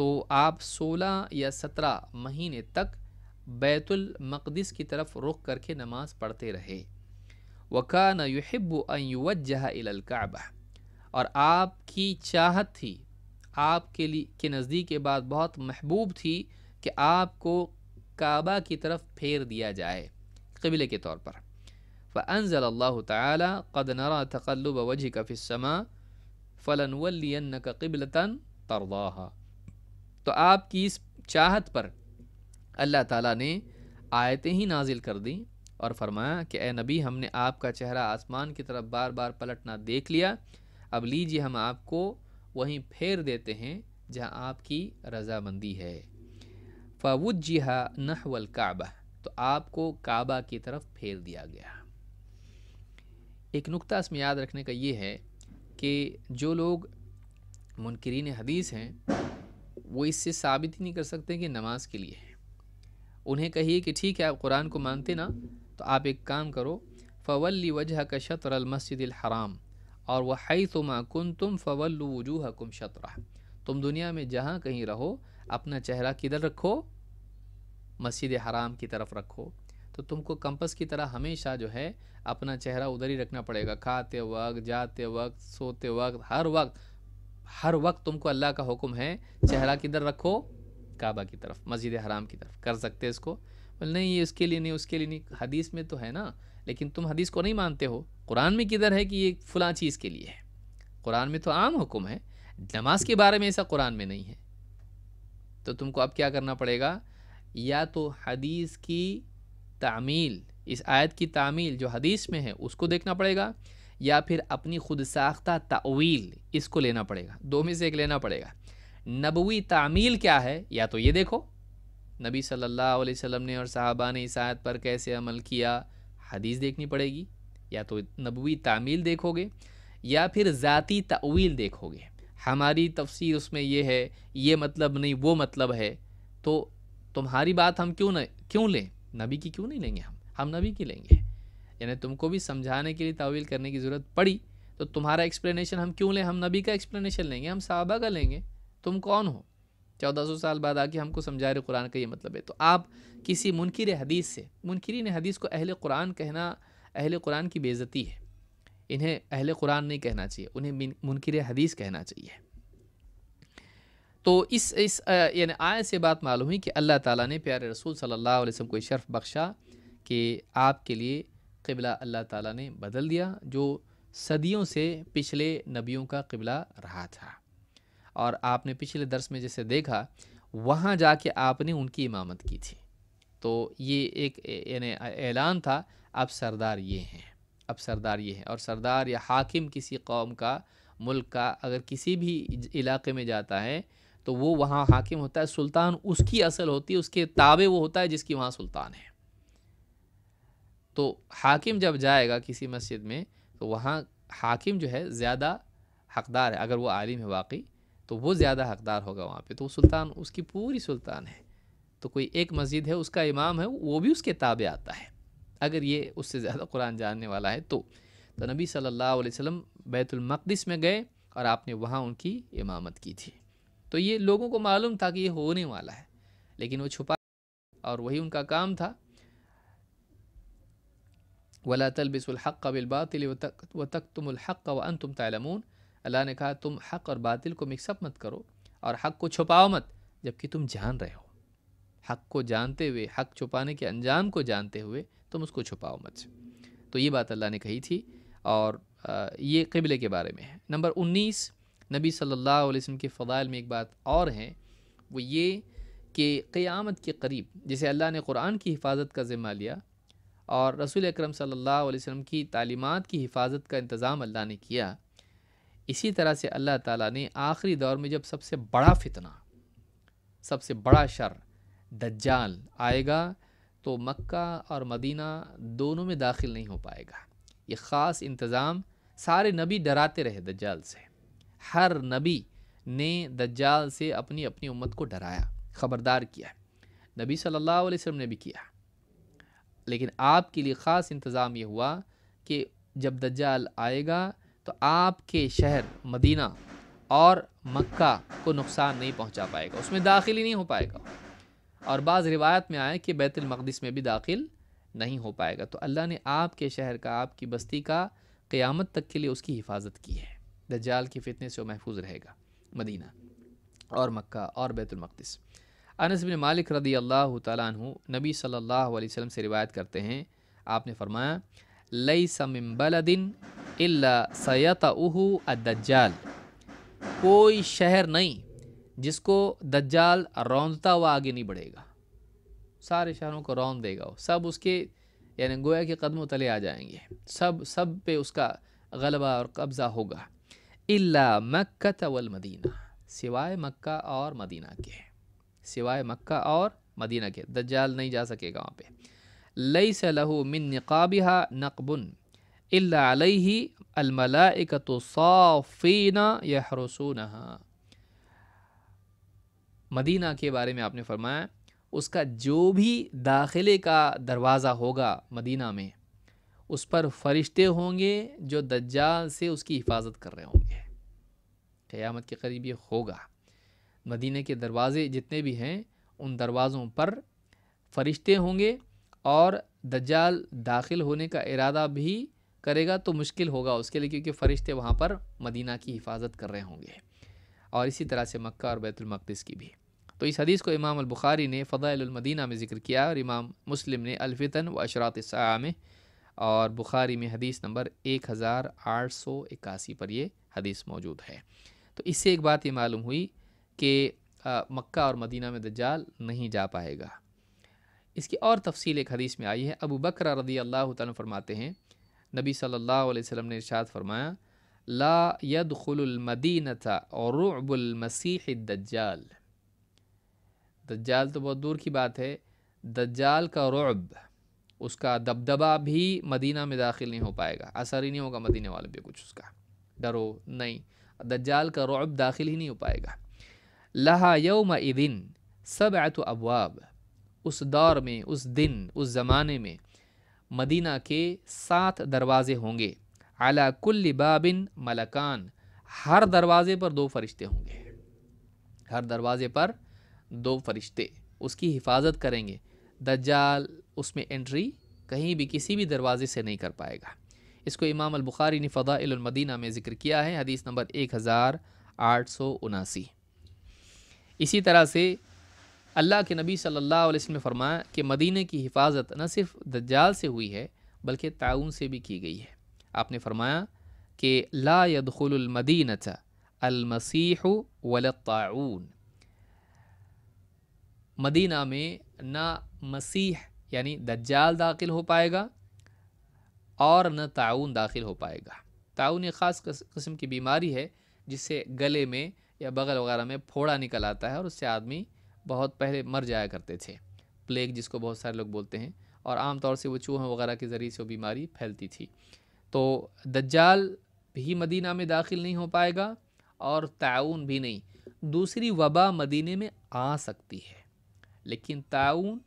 तो आप 16 या 17 महीने तक बैतुल मक़दस की तरफ रुख करके नमाज़ पढ़ते रहे वकान युहब अयुवजह इलकाबा और आपकी चाहत थी आपके लिए के नज़दीक के बाद बहुत महबूब थी कि आपको काबा की तरफ फेर दिया जाए कबिले के तौर पर अनजल अल्लाह नरा तकल्लुब वजह कफ़िसमा फ़लन का कबिलतन तो आपकी इस चाहत पर अल्लाह ताला ने आयतें ही नाजिल कर दी और फरमाया कि ए नबी हमने आपका चेहरा आसमान की तरफ बार बार पलटना देख लिया अब लीजिए हम आपको वहीं फेर देते हैं जहां आपकी रजामंदी है जिहा नहवल काबा तो आपको काबा की तरफ फेर दिया गया एक नुक्ता इसमें याद रखने का ये है कि जो लोग मुनकरीन हदीस हैं वो इससे साबित ही नहीं कर सकते कि नमाज के लिए है उन्हें कहिए कि ठीक है आप कुरान को मानते ना तो आप एक काम करो फ़वल वजह का शतर मस्जिद हराम और वह हई तुमा कुन तुम फ़वल वजूह कुम शतरा तुम दुनिया में जहाँ कहीं रहो अपना चेहरा किधर रखो मस्जिद हराम की तरफ रखो तो तुमको कंपस की तरह हमेशा जो है अपना चेहरा उधर ही रखना पड़ेगा खाते वक्त जाते वक्त सोते वक्त हर वक्त हर वक्त तुमको अल्लाह का हुक्म है चेहरा किधर रखो काबा की तरफ मस्जिद हराम की तरफ कर सकते इसको बोल नहीं ये उसके लिए नहीं उसके लिए नहीं हदीस में तो है ना लेकिन तुम हदीस को नहीं मानते हो कुरान में किधर है कि ये फ़लाँ चीज़ के लिए है कुरान में तो आम हुक्म है नमाज के बारे में ऐसा कुरान में नहीं है तो तुमको अब क्या करना पड़ेगा या तो हदीस की तामील इस आयत की तामील जो हदीस में है उसको देखना पड़ेगा या फिर अपनी खुद साख्ता तवील इसको लेना पड़ेगा दो में से एक लेना पड़ेगा नबवी तामील क्या है या तो ये देखो नबी सल्लल्लाहु अलैहि वसल्लम ने और साहबा ने इस आयत पर कैसे अमल किया हदीस देखनी पड़ेगी या तो नबवी तामील देखोगे या फिर ज़ाती तवील देखोगे हमारी तफसीर उसमें यह है ये मतलब नहीं वो मतलब है तो तुम्हारी बात हम क्यों नहीं क्यों लें नबी की क्यों नहीं लेंगे हम हम नबी की लेंगे यानी तुमको भी समझाने के लिए तावील करने की ज़रूरत पड़ी तो तुम्हारा एक्सप्लेनेशन हम क्यों लें हम नबी का एक्सप्लेनेशन लेंगे हम सहाबा का लेंगे तुम कौन हो चौदह सौ साल बाद आके हमको समझा रहे कुरान का ये मतलब है तो आप किसी मुनकर हदीस से मुनकरीन हदीस को अहल कुरान कहना अहल कुरान की बेज़ती है इन्हें अहल कुरान नहीं कहना चाहिए उन्हें मुनकर हदीस कहना चाहिए तो इस इस यानी आय से बात मालूम हुई कि अल्लाह ताला ने प्यारे रसूल सल्लल्लाहु अलैहि वसल्लम को शर्फ बख्शा कि आपके लिए क़िबला अल्लाह ताला ने बदल दिया जो सदियों से पिछले नबियों का क़िबला रहा था और आपने पिछले दर्स में जैसे देखा वहाँ के आपने उनकी इमामत की थी तो ये एक यानी ऐलान था अब सरदार ये हैं अब सरदार ये हैं और सरदार या हाकिम किसी कौम का मुल्क का अगर किसी भी इलाके में जाता है तो वो वहाँ हाकिम होता है सुल्तान उसकी असल होती है उसके ताबे वो होता है जिसकी वहाँ सुल्तान है तो हाकिम जब जाएगा किसी मस्जिद में तो वहाँ हाकिम जो है ज़्यादा हकदार है अगर वो आलिम है वाकई तो वो ज़्यादा हकदार होगा वहाँ पे तो वो सुल्तान उसकी पूरी सुल्तान है तो कोई एक मस्जिद है उसका इमाम है वो भी उसके ताबे आता है अगर ये उससे ज़्यादा कुरान जानने वाला है तो तो नबी सल्लल्लाहु अलैहि वसल्लम में गए और आपने वहाँ उनकी इमामत की थी तो ये लोगों को मालूम था कि ये होने वाला है लेकिन वो छुपा और वही उनका काम था वला तलबिसहक़ बिलबातिल व तक का व अन तुम तैलमून अल्लाह ने कहा तुम हक़ और बातिल को मिक्सअप मत करो और हक़ को छुपाओ मत जबकि तुम जान रहे हो हक़ को जानते हुए हक़ छुपाने के अंजाम को जानते हुए तुम उसको छुपाओ मत तो ये बात अल्लाह ने कही थी और ये कबले के बारे में है नंबर उन्नीस नबी सल्लल्लाहु अलैहि वसल्लम के फ़ायल में एक बात और है वो ये कि क़यामत के करीब जैसे अल्लाह ने कुरान की हिफाजत का ज़िम्मा लिया और रसूल अकरम सल्लल्लाहु अलैहि वसल्लम की तालीमात की हिफाजत का इंतज़ाम अल्लाह ने किया इसी तरह से अल्लाह ताला ने आखिरी दौर में जब सबसे बड़ा फितना सबसे बड़ा शर दज्जाल आएगा तो मक्का और मदीना दोनों में दाखिल नहीं हो पाएगा ये ख़ास इंतज़ाम सारे नबी डराते रहे दज्जाल से हर नबी ने दज्जाल से अपनी अपनी उम्मत को डराया ख़बरदार किया नबी सल्लल्लाहु अलैहि वसल्लम ने भी किया लेकिन आपके लिए ख़ास इंतज़ाम ये हुआ कि जब दज्जाल आएगा तो आपके शहर मदीना और मक्का को नुकसान नहीं पहुंचा पाएगा उसमें दाखिल ही नहीं हो पाएगा और बाज़ रिवायत में आए कि बैतुलमक़दस में भी दाखिल नहीं हो पाएगा तो अल्लाह ने आपके शहर का आपकी बस्ती का क़्यामत तक के लिए उसकी हिफाजत की है दज्जाल की फितने से वो महफूज रहेगा मदीना और मक्का और बैतुलमक़दस अनस बिन मालिक रदी अल्लाह तु नबी सल्ला वसम से रिवायत करते हैं आपने फरमाया लई समिम बलदिन सैत दज्जाल कोई शहर नहीं जिसको दज्जाल रौंदता हुआ आगे नहीं बढ़ेगा सारे शहरों को रौंद देगा वो सब उसके यानी गोया के कदमों तले आ जाएंगे सब सब पे उसका गलबा और कब्ज़ा होगा इल्ला मक्का तवल मदीना सिवाय मक्का और मदीना के सिवाय मक्का और मदीना के दज्जाल नहीं जा सकेगा वहाँ पे लई से लहू मिन नक़ाबिहा नकबन अल्लाही अलमलाकत साफ़ीना यहरसून मदीना के बारे में आपने फरमाया उसका जो भी दाखिले का दरवाज़ा होगा मदीना में उस पर फरिश्ते होंगे जो दज्जाल से उसकी हिफाजत कर रहे होंगे क़यामत के करीब ये होगा मदीने के दरवाज़े जितने भी हैं उन दरवाज़ों पर फरिश्ते होंगे और दज्जाल दाखिल होने का इरादा भी करेगा तो मुश्किल होगा उसके लिए क्योंकि फ़रिश्ते वहाँ पर मदीना की हिफाजत कर रहे होंगे और इसी तरह से मक्का और बैतुलमक़दस की भी तो इस हदीस को इमाम बुखारी ने फ़दालमदीना में ज़िक्र किया और इमाम मुस्लिम ने अलफितन व अशरात में और बुखारी में हदीस नंबर एक हज़ार आठ सौ इक्यासी पर यह हदीस मौजूद है तो इससे एक बात ये मालूम हुई कि मक्का और मदीना में दज्जाल नहीं जा पाएगा इसकी और तफसील एक हदीस में आई है अबू बकर रदी अल्लाह तन फरमाते हैं नबी सल्लल्लाहु अलैहि वसल्लम ने इरशाद फरमाया ला यदीनता और मसीह दज्जाल दज्जाल तो बहुत दूर की बात है दज्जाल का रब उसका दबदबा भी मदीना में दाखिल नहीं हो पाएगा असर ही नहीं होगा मदीने वाले पे कुछ उसका डरो नहीं दज्जाल का रौब दाखिल ही नहीं हो पाएगा लहा यौम दिन सब आत अबवाब उस दौर में उस दिन उस ज़माने में मदीना के सात दरवाज़े होंगे अला कुल बाबिन मलकान हर दरवाज़े पर दो फरिश्ते होंगे हर दरवाज़े पर दो फरिश्ते उसकी हिफाजत करेंगे दज्जाल उसमें एंट्री कहीं भी किसी भी दरवाज़े से नहीं कर पाएगा इसको इमाम अलबुखारी ने फ़दामदीना में ज़िक्र किया है हदीस नंबर एक हज़ार आठ सौ उनासी इसी तरह से अल्लाह के नबी सल्लल्लाहु अलैहि वसल्लम ने फरमाया कि मदीने की हिफाजत न सिर्फ दज्जाल से हुई है बल्कि ताउन से भी की गई है आपने फरमाया कि ला यदखलमदीनत अलमसीह वलताउन मदीना में ना मसीह यानी दज्जाल दाखिल हो पाएगा और न ताउन दाखिल हो पाएगा ताउन एक ख़ास कस्म की बीमारी है जिससे गले में या बगल वगैरह में फोड़ा निकल आता है और उससे आदमी बहुत पहले मर जाया करते थे प्लेग जिसको बहुत सारे लोग बोलते हैं और आम तौर से वो चूहों वगैरह के ज़रिए से वो बीमारी फैलती थी तो दज्जाल भी मदीना में दाखिल नहीं हो पाएगा और ताउन भी नहीं दूसरी वबा मदीने में आ सकती है लेकिन ताउन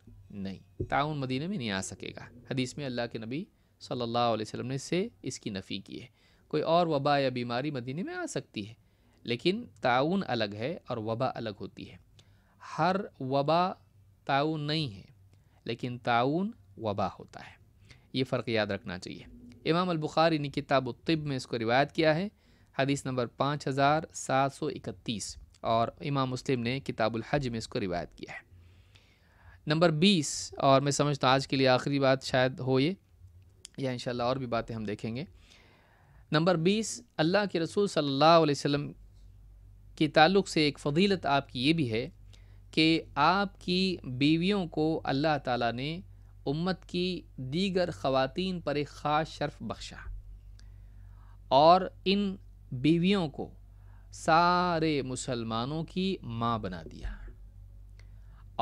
नहीं ताउन मदीने में नहीं आ सकेगा हदीस में अल्लाह के नबी सल्लल्लाहु अलैहि वसल्लम ने से इसकी नफ़ी की है कोई और वबा या बीमारी मदीने में आ सकती है लेकिन ताउन अलग है और वबा अलग होती है हर वबा ताउन नहीं है लेकिन ताउन वबा होता है ये फ़र्क याद रखना चाहिए इमाम अलबुखारी ने किताब तिब में इसको रिवायत किया है हदीस नंबर पाँच हज़ार सात सौ इकतीस और इमाम मुस्लिम ने किताबुल हज में इसको रिवायत किया है नंबर बीस और मैं समझता आज के लिए आखिरी बात शायद हो ये या इन और भी बातें हम देखेंगे नंबर बीस अल्लाह के रसूल सल्लल्लाहु अलैहि वसल्लम के ताल्लुक़ से एक फजीलत आपकी ये भी है कि आपकी बीवियों को अल्लाह ताला ने उम्मत की दीगर ख़वातीन पर एक ख़ास शर्फ बख्शा और इन बीवियों को सारे मुसलमानों की माँ बना दिया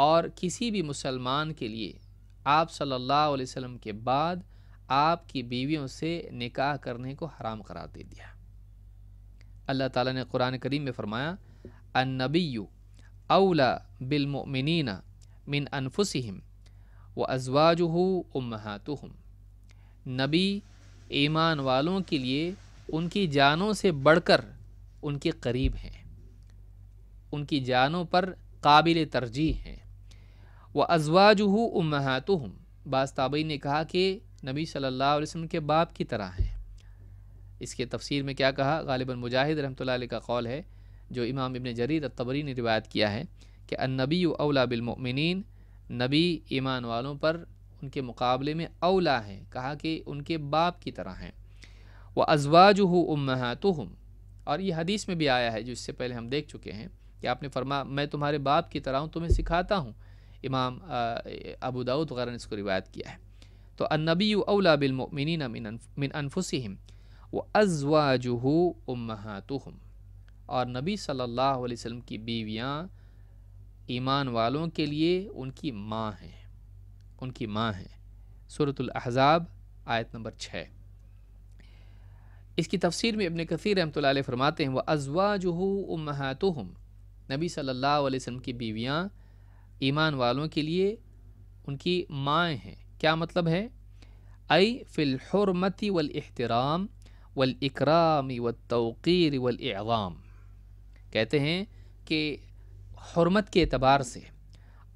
और किसी भी मुसलमान के लिए आप सल्लल्लाहु अलैहि वसल्लम के बाद आपकी बीवियों से निकाह करने को हराम करार दे दिया अल्लाह ताला ने कुरान करीम में फ़रमाया अन्नबीयू अवला बिलमिन मिन अनफुसहम व अजवाजहू उम्मातुहम नबी ईमान वालों के लिए उनकी जानों से बढ़कर उनके करीब हैं उनकी जानों पर काबिल तरजीह हैं व अजवाजहू हम बास्ताबई ने कहा कि नबी सल्लल्लाहु अलैहि वसल्लम के बाप की तरह हैं इसके तफसीर में क्या कहा गालिबा मुजाहिद रहमत का कौल है जो इमाम इबन जरीर तबरी ने रिवायत किया है कि अनबी अवला बिलमिन नबी ईमान वालों पर उनके मुकाबले में अवला हैं कहा कि उनके बाप की तरह हैं व अजवाज उम्मातुम और ये हदीस में भी आया है जो इससे पहले हम देख चुके हैं कि आपने फरमा मैं तुम्हारे बाप की तरह हूँ तुम्हें सिखाता हूँ इमाम अबू दाऊद वगैरह ने इसको रिवायत किया है तो अनबी अवला बिलमिन मिन अनफुसम व अजवा जहू उमहतुम और नबी सल्लल्लाहु अलैहि वसल्लम की बीवियाँ ईमान वालों के लिए उनकी माँ हैं उनकी माँ हैं सूरतुल आयत नंबर छः इसकी तफसीर में इबन कसीर रहमत फरमाते हैं वह अजवा जहू उमहतुम नबी सल्लल्लाहु अलैहि वसल्लम की बीवियाँ ईमान वालों के लिए उनकी माएँ हैं क्या मतलब है आई फ़िलहरमती वल अहतराम वल इकराम व तो़ीर वल आगाम कहते हैं कि हरमत के अतबार से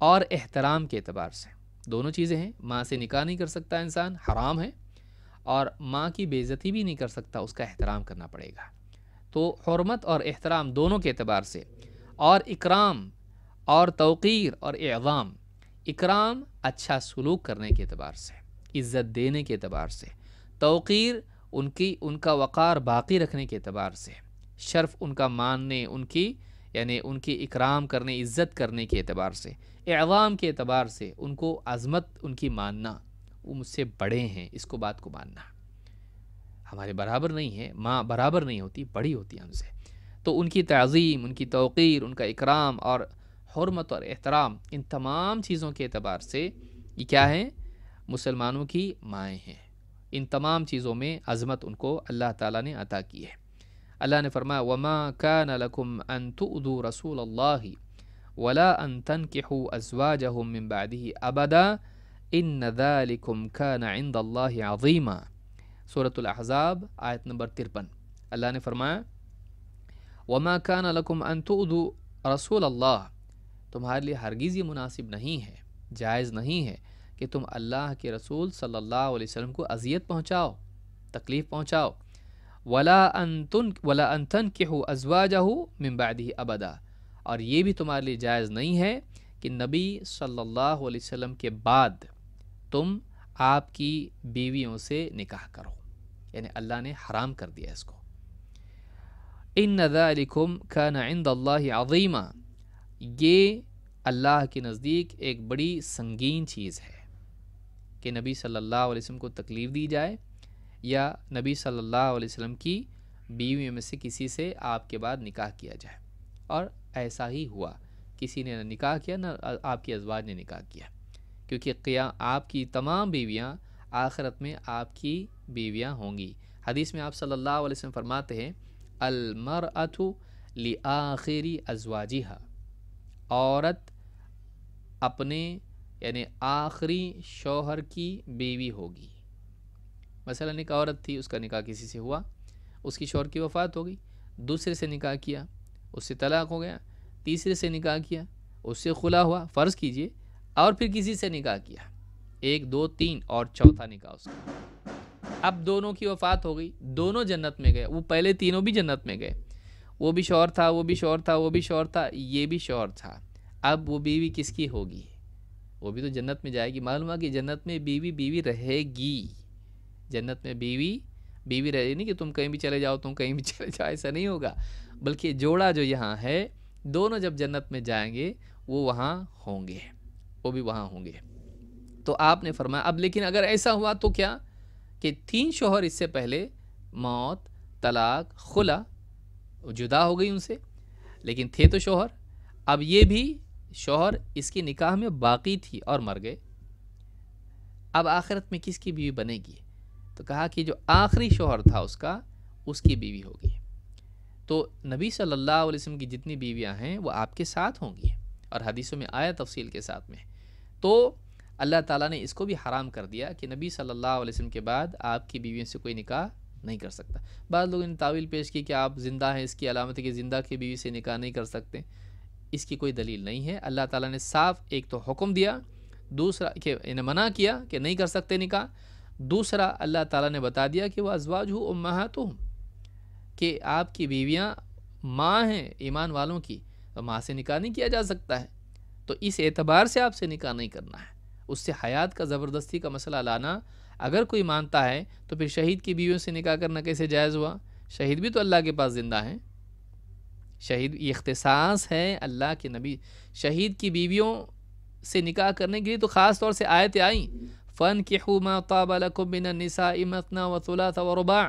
और एहतराम के अतबार से दोनों चीज़ें हैं माँ से निकाह नहीं कर सकता इंसान हराम है और माँ की बेज़ती भी नहीं कर सकता उसका एहतराम करना पड़ेगा तो हरमत और एहतराम दोनों के अतबार से और इकराम और तोक़ीर और एवाम इकराम अच्छा सलूक करने के अतबार से इज़्ज़त देने के अतबार से तोक़ीर उनकी उनका वक़ार बाकी रखने के अतबार से शर्फ़ उनका मानने उनकी यानी उनकी इकराम करने इज़्ज़त करने के अतबार से एवाम के अतबार से उनको अज़मत उनकी मानना वो मुझसे बड़े हैं इसको बात को मानना हमारे बराबर नहीं है माँ बराबर नहीं होती बड़ी होती है हमसे तो उनकी तज़ीम उनकी तोक़ीर उनका इकराम और हरमत और एहतराम इन तमाम चीज़ों के अतबार से ये क्या हैं मुसलमानों की माएँ हैं इन तमाम चीज़ों में अज़मत उनको अल्लाह ताला ने अता की है अल्लाह ने फरमाया वमा का नलकुम अनतुदू रसूल अल्लाह वला अन तन के अजवा जहमबादी अबदा इन नदालकुम का नंदीमा सूरतलहज़ाब आयत नंबर तिरपन अल्लाह ने फरमाया वमा का नलकुम अनतुदू रसूल अल्लाह तुम्हारे लिए हरगिज़ ये मुनासिब नहीं है जायज़ नहीं है कि तुम अल्लाह के रसूल सल्लल्लाहु अलैहि वसल्लम को अजियत पहुँचाओ तकलीफ़ पहुँचाओ वला अनतुन वला अनतन के हो अजवा जाहू मम्बादी अबदा और ये भी तुम्हारे लिए जायज़ नहीं है कि नबी सल्लल्लाहु अलैहि वसल्लम के बाद तुम आपकी बीवियों से निकाह करो यानी अल्लाह ने हराम कर दिया इसको इन नदारिकुम का नंद अल्लाह अजीमा ये अल्लाह के नज़दीक एक बड़ी संगीन चीज़ है कि नबी सल्लल्लाहु अलैहि वसल्लम को तकलीफ़ दी जाए या नबी सल्लल्लाहु अलैहि वसल्लम की बीवी में से किसी से आपके बाद निकाह किया जाए और ऐसा ही हुआ किसी ने निकाह किया न आपकी अजवाज ने निकाह किया क्योंकि क्या आपकी तमाम बीवियाँ आखरत में आपकी बीवियाँ होंगी हदीस में आप सल्लल्लाहु अलैहि वसल्लम फरमाते हैं अलमर अथु ली आखिरी अजवाजी औरत अपने यानी आखिरी शोहर की बीवी होगी मसला एक औरत थी उसका निकाह किसी से हुआ उसकी शोहर की वफ़ात हो गई दूसरे से निकाह किया उससे तलाक़ हो गया तीसरे से निकाह किया उससे खुला हुआ फ़र्ज़ कीजिए और फिर किसी से निकाह किया एक दो तीन और चौथा निकाह उसका अब दोनों की वफ़ात हो गई दोनों जन्नत में गए वो पहले तीनों भी जन्नत में गए वो भी शोर था वो भी शोर था वो भी शोर था ये भी शोर था अब वो बीवी किसकी होगी वो भी तो जन्नत में जाएगी मालूम है कि जन्नत में बीवी बीवी रहेगी जन्नत में बीवी बीवी रहेगी नहीं कि तुम कहीं भी चले जाओ तुम कहीं भी चले जाओ ऐसा नहीं होगा बल्कि जोड़ा जो यहाँ है दोनों जब जन्नत में जाएंगे वो वहाँ होंगे वो भी वहाँ होंगे तो आपने फरमाया अब लेकिन अगर ऐसा हुआ तो क्या कि तीन शोहर इससे पहले मौत तलाक खुला जुदा हो गई उनसे लेकिन थे तो शोहर अब ये भी शोहर इसके निकाह में बाकी थी और मर गए अब आखिरत में किसकी बीवी बनेगी तो कहा कि जो आखिरी शोहर था उसका उसकी बीवी होगी तो नबी सल्लल्लाहु अलैहि वसल्लम की जितनी बीवियां हैं वो आपके साथ होंगी और हदीसों में आया तफसील के साथ में तो अल्लाह ताला ने इसको भी हराम कर दिया कि नबी सल्लल्लाहु अलैहि वसल्लम के बाद आपकी बीवियों से कोई निकाह नहीं कर सकता बाद लोगों ने तावील पेश की कि आप ज़िंदा हैं इसकी अलामत है कि ज़िंदा की बीवी से निकाह नहीं कर सकते इसकी कोई दलील नहीं है अल्लाह ताला ने साफ एक तो हुक्म दिया दूसरा कि इन्हें मना किया कि नहीं कर सकते निकाह दूसरा अल्लाह ताला ने बता दिया कि वह अजवाज हो उम्मा तो कि आपकी बीवियाँ माँ हैं ईमान वालों की तो माँ से निकाह नहीं किया जा सकता है तो इस एतबार से आपसे निकाह नहीं करना है उससे हयात का ज़बरदस्ती का मसला लाना अगर कोई मानता है तो फिर शहीद की बीवियों से निकाह करना कैसे जायज़ हुआ शहीद भी तो अल्लाह के पास ज़िंदा हैं शहीद ये अख्तसास है अल्लाह के नबी शहीद की बीवियों से निकाह करने के लिए तो ख़ास तौर से आयतें आई फ़न के हुमा तबालकबिनसा इमतना वसुला तबा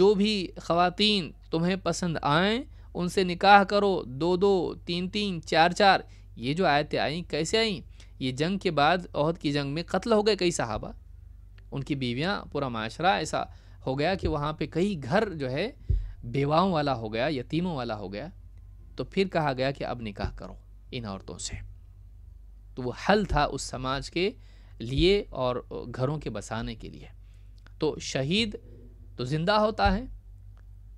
जो भी ख़वान तुम्हें पसंद आएँ उनसे निकाह करो दो दो तीन तीन चार चार ये जो आयतें आईं कैसे आईं ये जंग के बाद अहद की जंग में कत्ल हो गए कई सहाबा उनकी बीवियाँ पूरा माशरा ऐसा हो गया कि वहाँ पे कई घर जो है बेवाओं वाला हो गया यतीमों वाला हो गया तो फिर कहा गया कि अब निकाह करो इन औरतों से तो वो हल था उस समाज के लिए और घरों के बसाने के लिए तो शहीद तो ज़िंदा होता है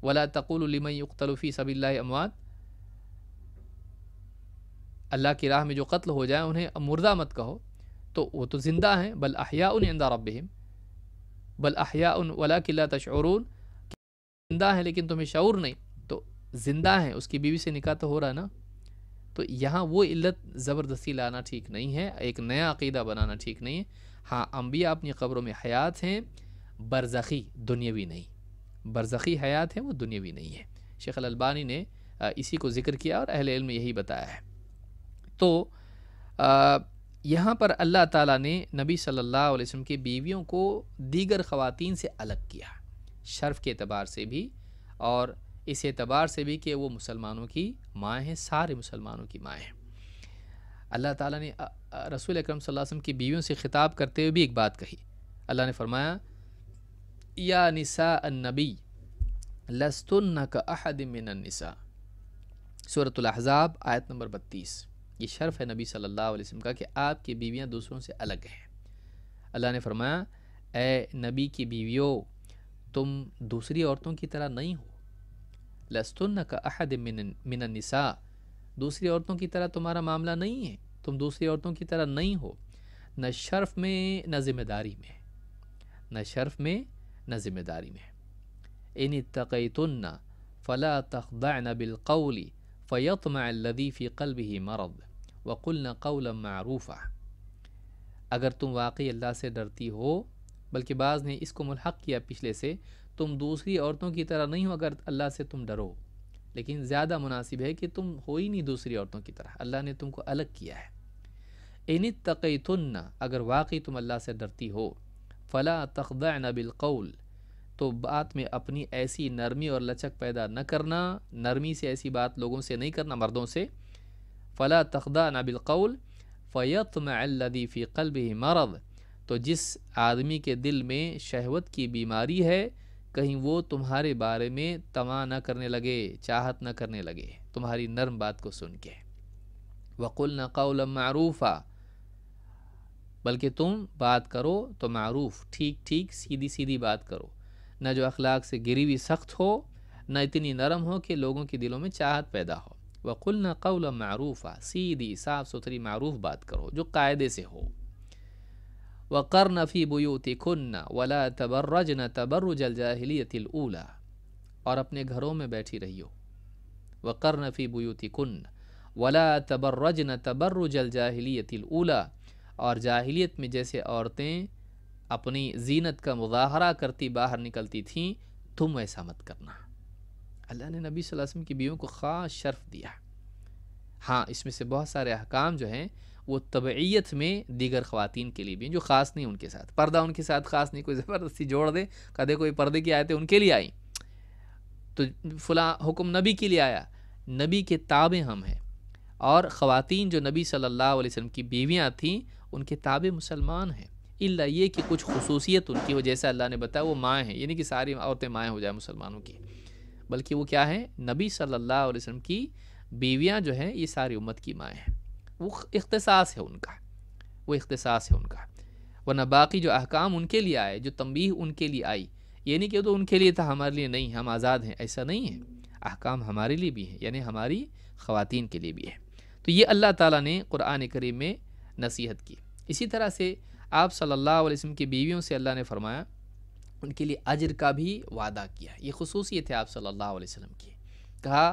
वला तकुलमयुख्तलफ़ी सबी अमवात अल्लाह की राह में जो कत्ल हो जाए उन्हें मुर्दा मत कहो तो वो तो ज़िंदा हैं बल अहिया उन रब बल अहिया वला किला तशरून ज़िंदा है लेकिन तुम्हें शौर नहीं तो ज़िंदा है उसकी बीवी से निकाह तो हो रहा है ना तो यहाँ वो इल्लत ज़बरदस्ती लाना ठीक नहीं है एक नया अकीदा बनाना ठीक नहीं है हाँ अम्बिया अपनी ख़बरों में हयात हैं बरज़ी दुनियावी नहीं बरज़ी हयात हैं वो दुनियावी नहीं है शेख अलबानी ने इसी को ज़िक्र किया और अहल यही बताया है तो यहाँ पर अल्लाह ताला ने नबी सल्लल्लाहु अलैहि वसल्लम की बीवियों को दीगर ख़वातीन से अलग किया शर्फ़ के अतबार से भी और इस एतबार से भी कि वो मुसलमानों की माँ हैं सारे मुसलमानों की माँ हैं अल्लाह ताला ने रसूल अकरम सल्लल्लाहु अलैहि वसल्लम की बीवियों से ख़िताब करते हुए भी एक बात कही अल्लाह ने फरमाया या निसा नबी लस्तुन का अहद मिनसा सूरतल आयत नंबर बत्तीस ये शर्फ़ है नबी सल्लल्लाहु अलैहि वसल्लम का कि आपकी बीवियां दूसरों से अलग हैं अल्लाह ने फरमाया ए नबी की बीवियों तुम दूसरी औरतों की तरह नहीं हो लस्तुन का अहद मिननिसा दूसरी औरतों की तरह तुम्हारा मामला नहीं है तुम दूसरी औरतों की तरह नहीं हो न शर्फ में न ज़िम्मेदारी में न शर्फ में न ज़िम्मेदारी में इन तकैतुन्ना फ़ला तखदान बिलकौली फ़यतमा लदीफ़ी कल्ब ही मरद वक़ुल नक़ल मरूफ़ा अगर तुम वाकई अल्लाह से डरती हो बल्कि बाज़ ने इसको मुलहक किया पिछले से तुम दूसरी औरतों की तरह नहीं हो अगर अल्लाह से तुम डरो लेकिन ज़्यादा मुनासिब है कि तुम हो ही नहीं दूसरी औरतों की तरह अल्लाह ने तुमको अलग किया है इन तकैतुन्ना अगर वाकई तुम अल्लाह से डरती हो फ़ला न बिलकौल तो बात में अपनी ऐसी नरमी और लचक पैदा न करना नरमी से ऐसी बात लोगों से नहीं करना मर्दों से फ़ला तखदा नबिलकौल फ़यतमदी फ़ी कल्ब मरद तो जिस आदमी के दिल में शहवत की बीमारी है कहीं वो तुम्हारे बारे में तमा न करने लगे चाहत न करने लगे तुम्हारी नरम बात को सुन के वक़ुल नक़ल मरूफ़ा बल्कि तुम बात करो तो मरूफ़ ठीक ठीक सीधी सीधी बात करो न जो अखलाक से गिरी हुई सख्त हो न इतनी नरम हो कि लोगों के दिलों में चाहत पैदा हो वकुलना कौल मरूफ़ा सीधी साफ सुथरी मरूफ़ बात करो जो कायदे से हो वकर नफ़ी बुयूति खुन्ना वला तबर्रज न तबर्रज जाहिलियतिलूला और अपने घरों में बैठी रहियो वकर नफ़ी बुयूति खुन वला तबर्रज न जल जाहिलियतिलूला और जाहिलियत में जैसे औरतें अपनी जीनत का मुजाहरा करती बाहर निकलती थीं तुम ऐसा मत करना अल्लाह ने नबी वसम की बीवियों को ख़ास शर्फ दिया हाँ इसमें से बहुत सारे अहकाम जो हैं वो तबीयत में दीगर ख़वान के लिए भी हैं जो ख़ास नहीं उनके साथ पर्दा उनके साथ ख़ास नहीं कोई ज़बरदस्ती जोड़ दे कह दे कोई पर्दे की आयतें उनके लिए आई तो फला हुक्म नबी के लिए आया नबी के ताबे हम हैं और ख़वान जो नबी सल्लल्लाहु अलैहि वसल्लम की बीवियाँ थीं उनके ताबे मुसलमान हैं इल्ला ये कि कुछ खसूसियत उनकी वजह जैसे अल्लाह ने बताया वो माएँ हैं यानी कि सारी औरतें माएँ हो जाए मुसलमानों की बल्कि वो क्या है नबी सल्लल्लाहु अलैहि वसल्लम की बीवियाँ जो हैं ये सारी उम्मत की माएँ हैं वो इख्तसास है उनका वो इख्तसास है उनका वरना बाकी जो अहकाम उनके लिए आए जो तंबीह उनके लिए आई ये नहीं कि तो उनके लिए था हमारे लिए नहीं हम आज़ाद हैं ऐसा नहीं है अहकाम हमारे लिए भी हैं यानी हमारी ख़वातीन के लिए भी है तो ये अल्लाह ताला ने क़ुरान करीम में नसीहत की इसी तरह से आप सल्लल्लाहु अलैहि वसल्लम की बीवियों से अल्लाह ने फरमाया उनके लिए अजर का भी वादा किया ये खसूसियत है आप सल्लल्लाहु अलैहि वसल्लम की कहा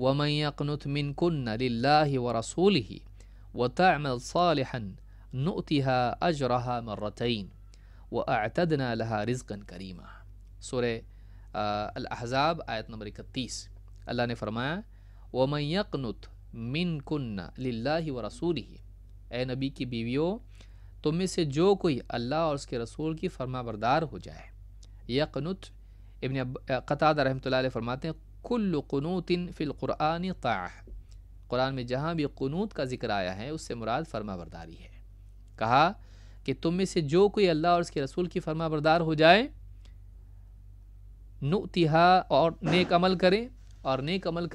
वमयनत मिन कन व रसूल ही व तमल सन नतिहा अजरहा मरतन व अतदना लहा रिजकन करीमा सुर अहज़ाब आयत नंबर इकतीस अल्लाह ने फरमाया वमयनत मिन कन व रसूल ही ए नबी की बीवियों तुम में से जो कोई अल्लाह और उसके रसूल की फरमा बरदार हो जाए यकनुत इबन कताद रहमत फरमाते हैं कुल्ल क़नूतिन फ़िलक़ुरान ताह कुरान में जहाँ भी क़नूत का जिक्र आया है उससे मुराद फर्मा बरदारी है कहा कि तुम में से जो कोई अल्लाह और उसके रसूल की फरमा बरदार हो जाए तिहा और नेक अमल करें और नेक अमल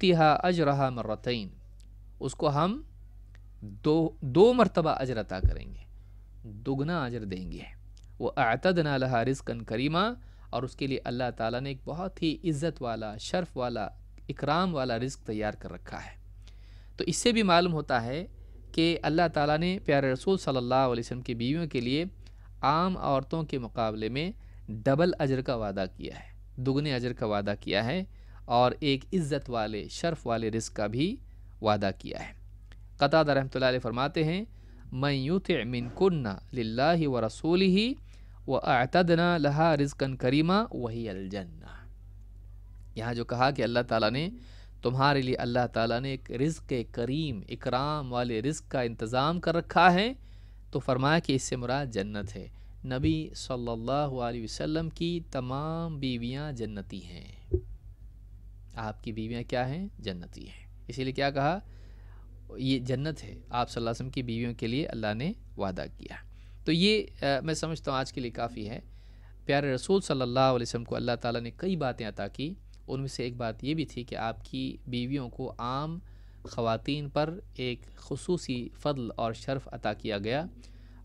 तिहा अज रहा मरतिन उसको हम दो दो मरतबा अजर अता करेंगे दुगना अजर देंगे व आतदना लहा रिस्कन करीमा और उसके लिए अल्लाह ताला ने एक बहुत ही इज़्ज़त वाला शर्फ वाला इकराम वाला रिस्क तैयार कर रखा है तो इससे भी मालूम होता है कि अल्लाह ताला ने प्यारे रसूल सल्लल्लाहु अलैहि वसल्लम की बीवियों के लिए आम औरतों के मुकाबले में डबल अजर का वादा किया है दुगने अजर का वादा किया है और एक इज़्ज़त वाले शर्फ वाले रिस्क का भी वादा किया है कताद रहमत फरमाते हैं मैं यूथ मिन कन्ना ला व रसूल ही व लहा रिजकन करीमा वही अलजन्ना यहाँ जो कहा कि अल्लाह ताला ने तुम्हारे लिए अल्लाह ताला ने एक रिज़ के करीम इकराम वाले रिज़ का इंतज़ाम कर रखा है तो फरमाया कि इससे मुराद जन्नत है नबी सल्लल्लाहु अलैहि वसल्लम की तमाम बीवियाँ जन्नती हैं आपकी बीवियाँ क्या हैं जन्नती हैं इसीलिए क्या कहा ये जन्नत है आप सल्लल्लाहु अलैहि वसल्लम की बीवियों के लिए अल्लाह ने वादा किया तो ये आ, मैं समझता हूँ आज के लिए काफ़ी है प्यारे रसूल सल्लल्लाहु अलैहि वसल्लम को अल्लाह ताला ने कई बातें अता की उनमें से एक बात ये भी थी कि आपकी बीवियों को आम ख़वातीन पर एक खसूस फ़ल और शर्फ़ अता किया गया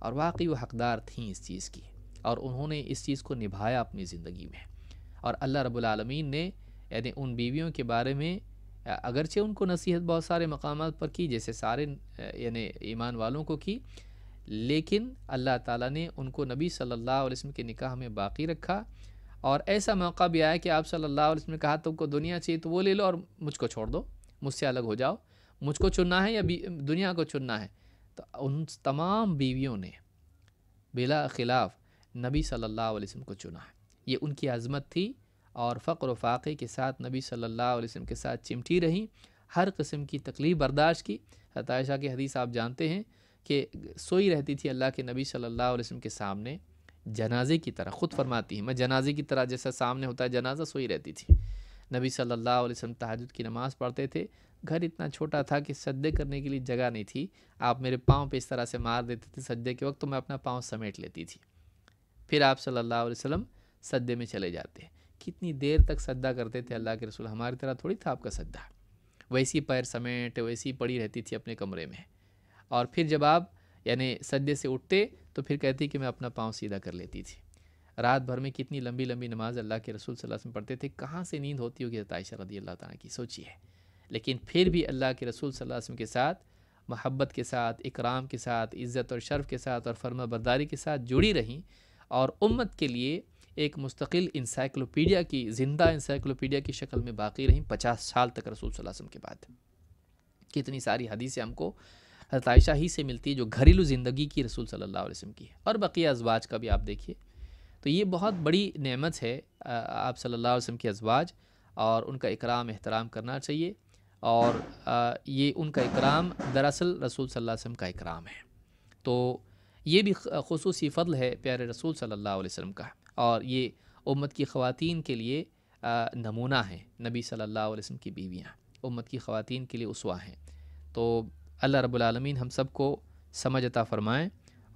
और वाकई वो हकदार थीं इस चीज़ की और उन्होंने इस चीज़ को निभाया अपनी ज़िंदगी में और अल्लाह रबालमीन ने यानी उन बीवियों के बारे में अगरचे उनको नसीहत बहुत सारे मकाम पर की जैसे सारे यानी ईमान वालों को की लेकिन अल्लाह ताला ने उनको नबी सल्लल्लाहु अलैहि वसल्लम के निकाह में बाकी रखा और ऐसा मौका भी आया कि आप सल्लल्लाहु अलैहि वसल्लम ने कहा तुमको दुनिया चाहिए तो वो ले लो और मुझको छोड़ दो मुझसे अलग हो जाओ मुझको चुनना है या दुनिया को चुनना है तो उन तमाम बीवियों ने बिला खिलाफ नबी सल्लल्लाहु अलैहि वसल्लम को चुना है ये उनकी आज़मत थी और फ़क्र फाक़े के साथ नबी सल्लल्लाहु अलैहि वसल्लम के साथ चिमटी रहीं हर किस्म की तकलीफ़ बर्दाश्त की हतायशा के हदीस आप जानते हैं कि सोई रहती थी अल्लाह के नबी सल्लल्लाहु अलैहि वसल्लम के सामने जनाजे की तरह ख़ुद फरमाती हैं मैं जनाजे की तरह जैसा सामने होता है जनाजा सोई रहती थी नबी सल्लल्लाहु अलैहि वसल्लम तहजद की नमाज़ पढ़ते थे घर इतना छोटा था कि सजदे करने के लिए जगह नहीं थी आप मेरे पाँव पर इस तरह से मार देते थे सजदे के वक्त तो मैं अपना पाँव समेट लेती थी फिर आप सल्लल्लाहु अलैहि वसल्लम सजदे में चले जाते कितनी देर तक सजदा करते थे अल्लाह के रसूल हमारी तरह थोड़ी था आपका सजदा वैसी पैर समेट वैसी पड़ी रहती थी अपने कमरे में और फिर जब आप यानी सज्जे से उठते तो फिर कहती कि मैं अपना पाँव सीधा कर लेती थी रात भर में कितनी लंबी लंबी नमाज अल्लाह के रसूल सल्लल्लाहु अलैहि वसल्लम पढ़ते थे कहाँ से नींद होती होगी तायशा रदी अल्लाह ताला की सोचिए लेकिन फिर भी अल्लाह के रसूल सल्लल्लाहु अलैहि वसल्लम के साथ मोहब्बत के साथ इकराम के साथ इज़्ज़त और शर्फ के साथ और फर्मा बरदारी के साथ जुड़ी रहीं और उम्मत के लिए एक मुस्तकिल इंसाइक्लोपीडिया की ज़िंदा इंसाइक्लोपीडिया की शक्ल में बाकी रहीं पचास साल तक रसूल वसम के बाद कितनी सारी हदीसें हमको हतायशा ही से मिलती है जो घरेलू ज़िंदगी की रसूल सल्ला वसम की है और बकिया अजवाज का भी आप देखिए तो ये बहुत बड़ी नमत है आप सल्ला वसम के अजवाज और उनका इकराम एहतराम करना चाहिए और ये उनका इकराम दरअसल रसूल सल वसम का इकराम है तो ये भी खसूस फ़ल है प्यारे रसूल सल्ला वसम का और ये उम्मत की ख़वातीन के लिए नमूना है नबी सल्लल्लाहु अलैहि वसल्लम की बीवियाँ उम्मत की ख़वातीन के लिए उसवा हैं तो अल्लाह रबालमीन हम सब को समझता फ़रमाएँ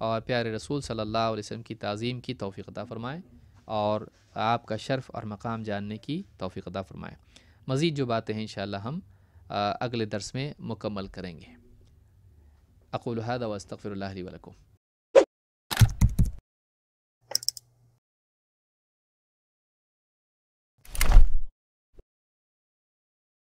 और प्यारे रसूल सल्ला वसम की तज़ीम की तोफ़ी फ़रमाएँ और आपका शर्फ़ और मकाम जानने की तोफ़ी फ़रमाएँ मज़ीद जो बातें हैं इन हम अगले दरस में मुकम्मल करेंगे अक़ुल हद वस्तफ़िर वरकम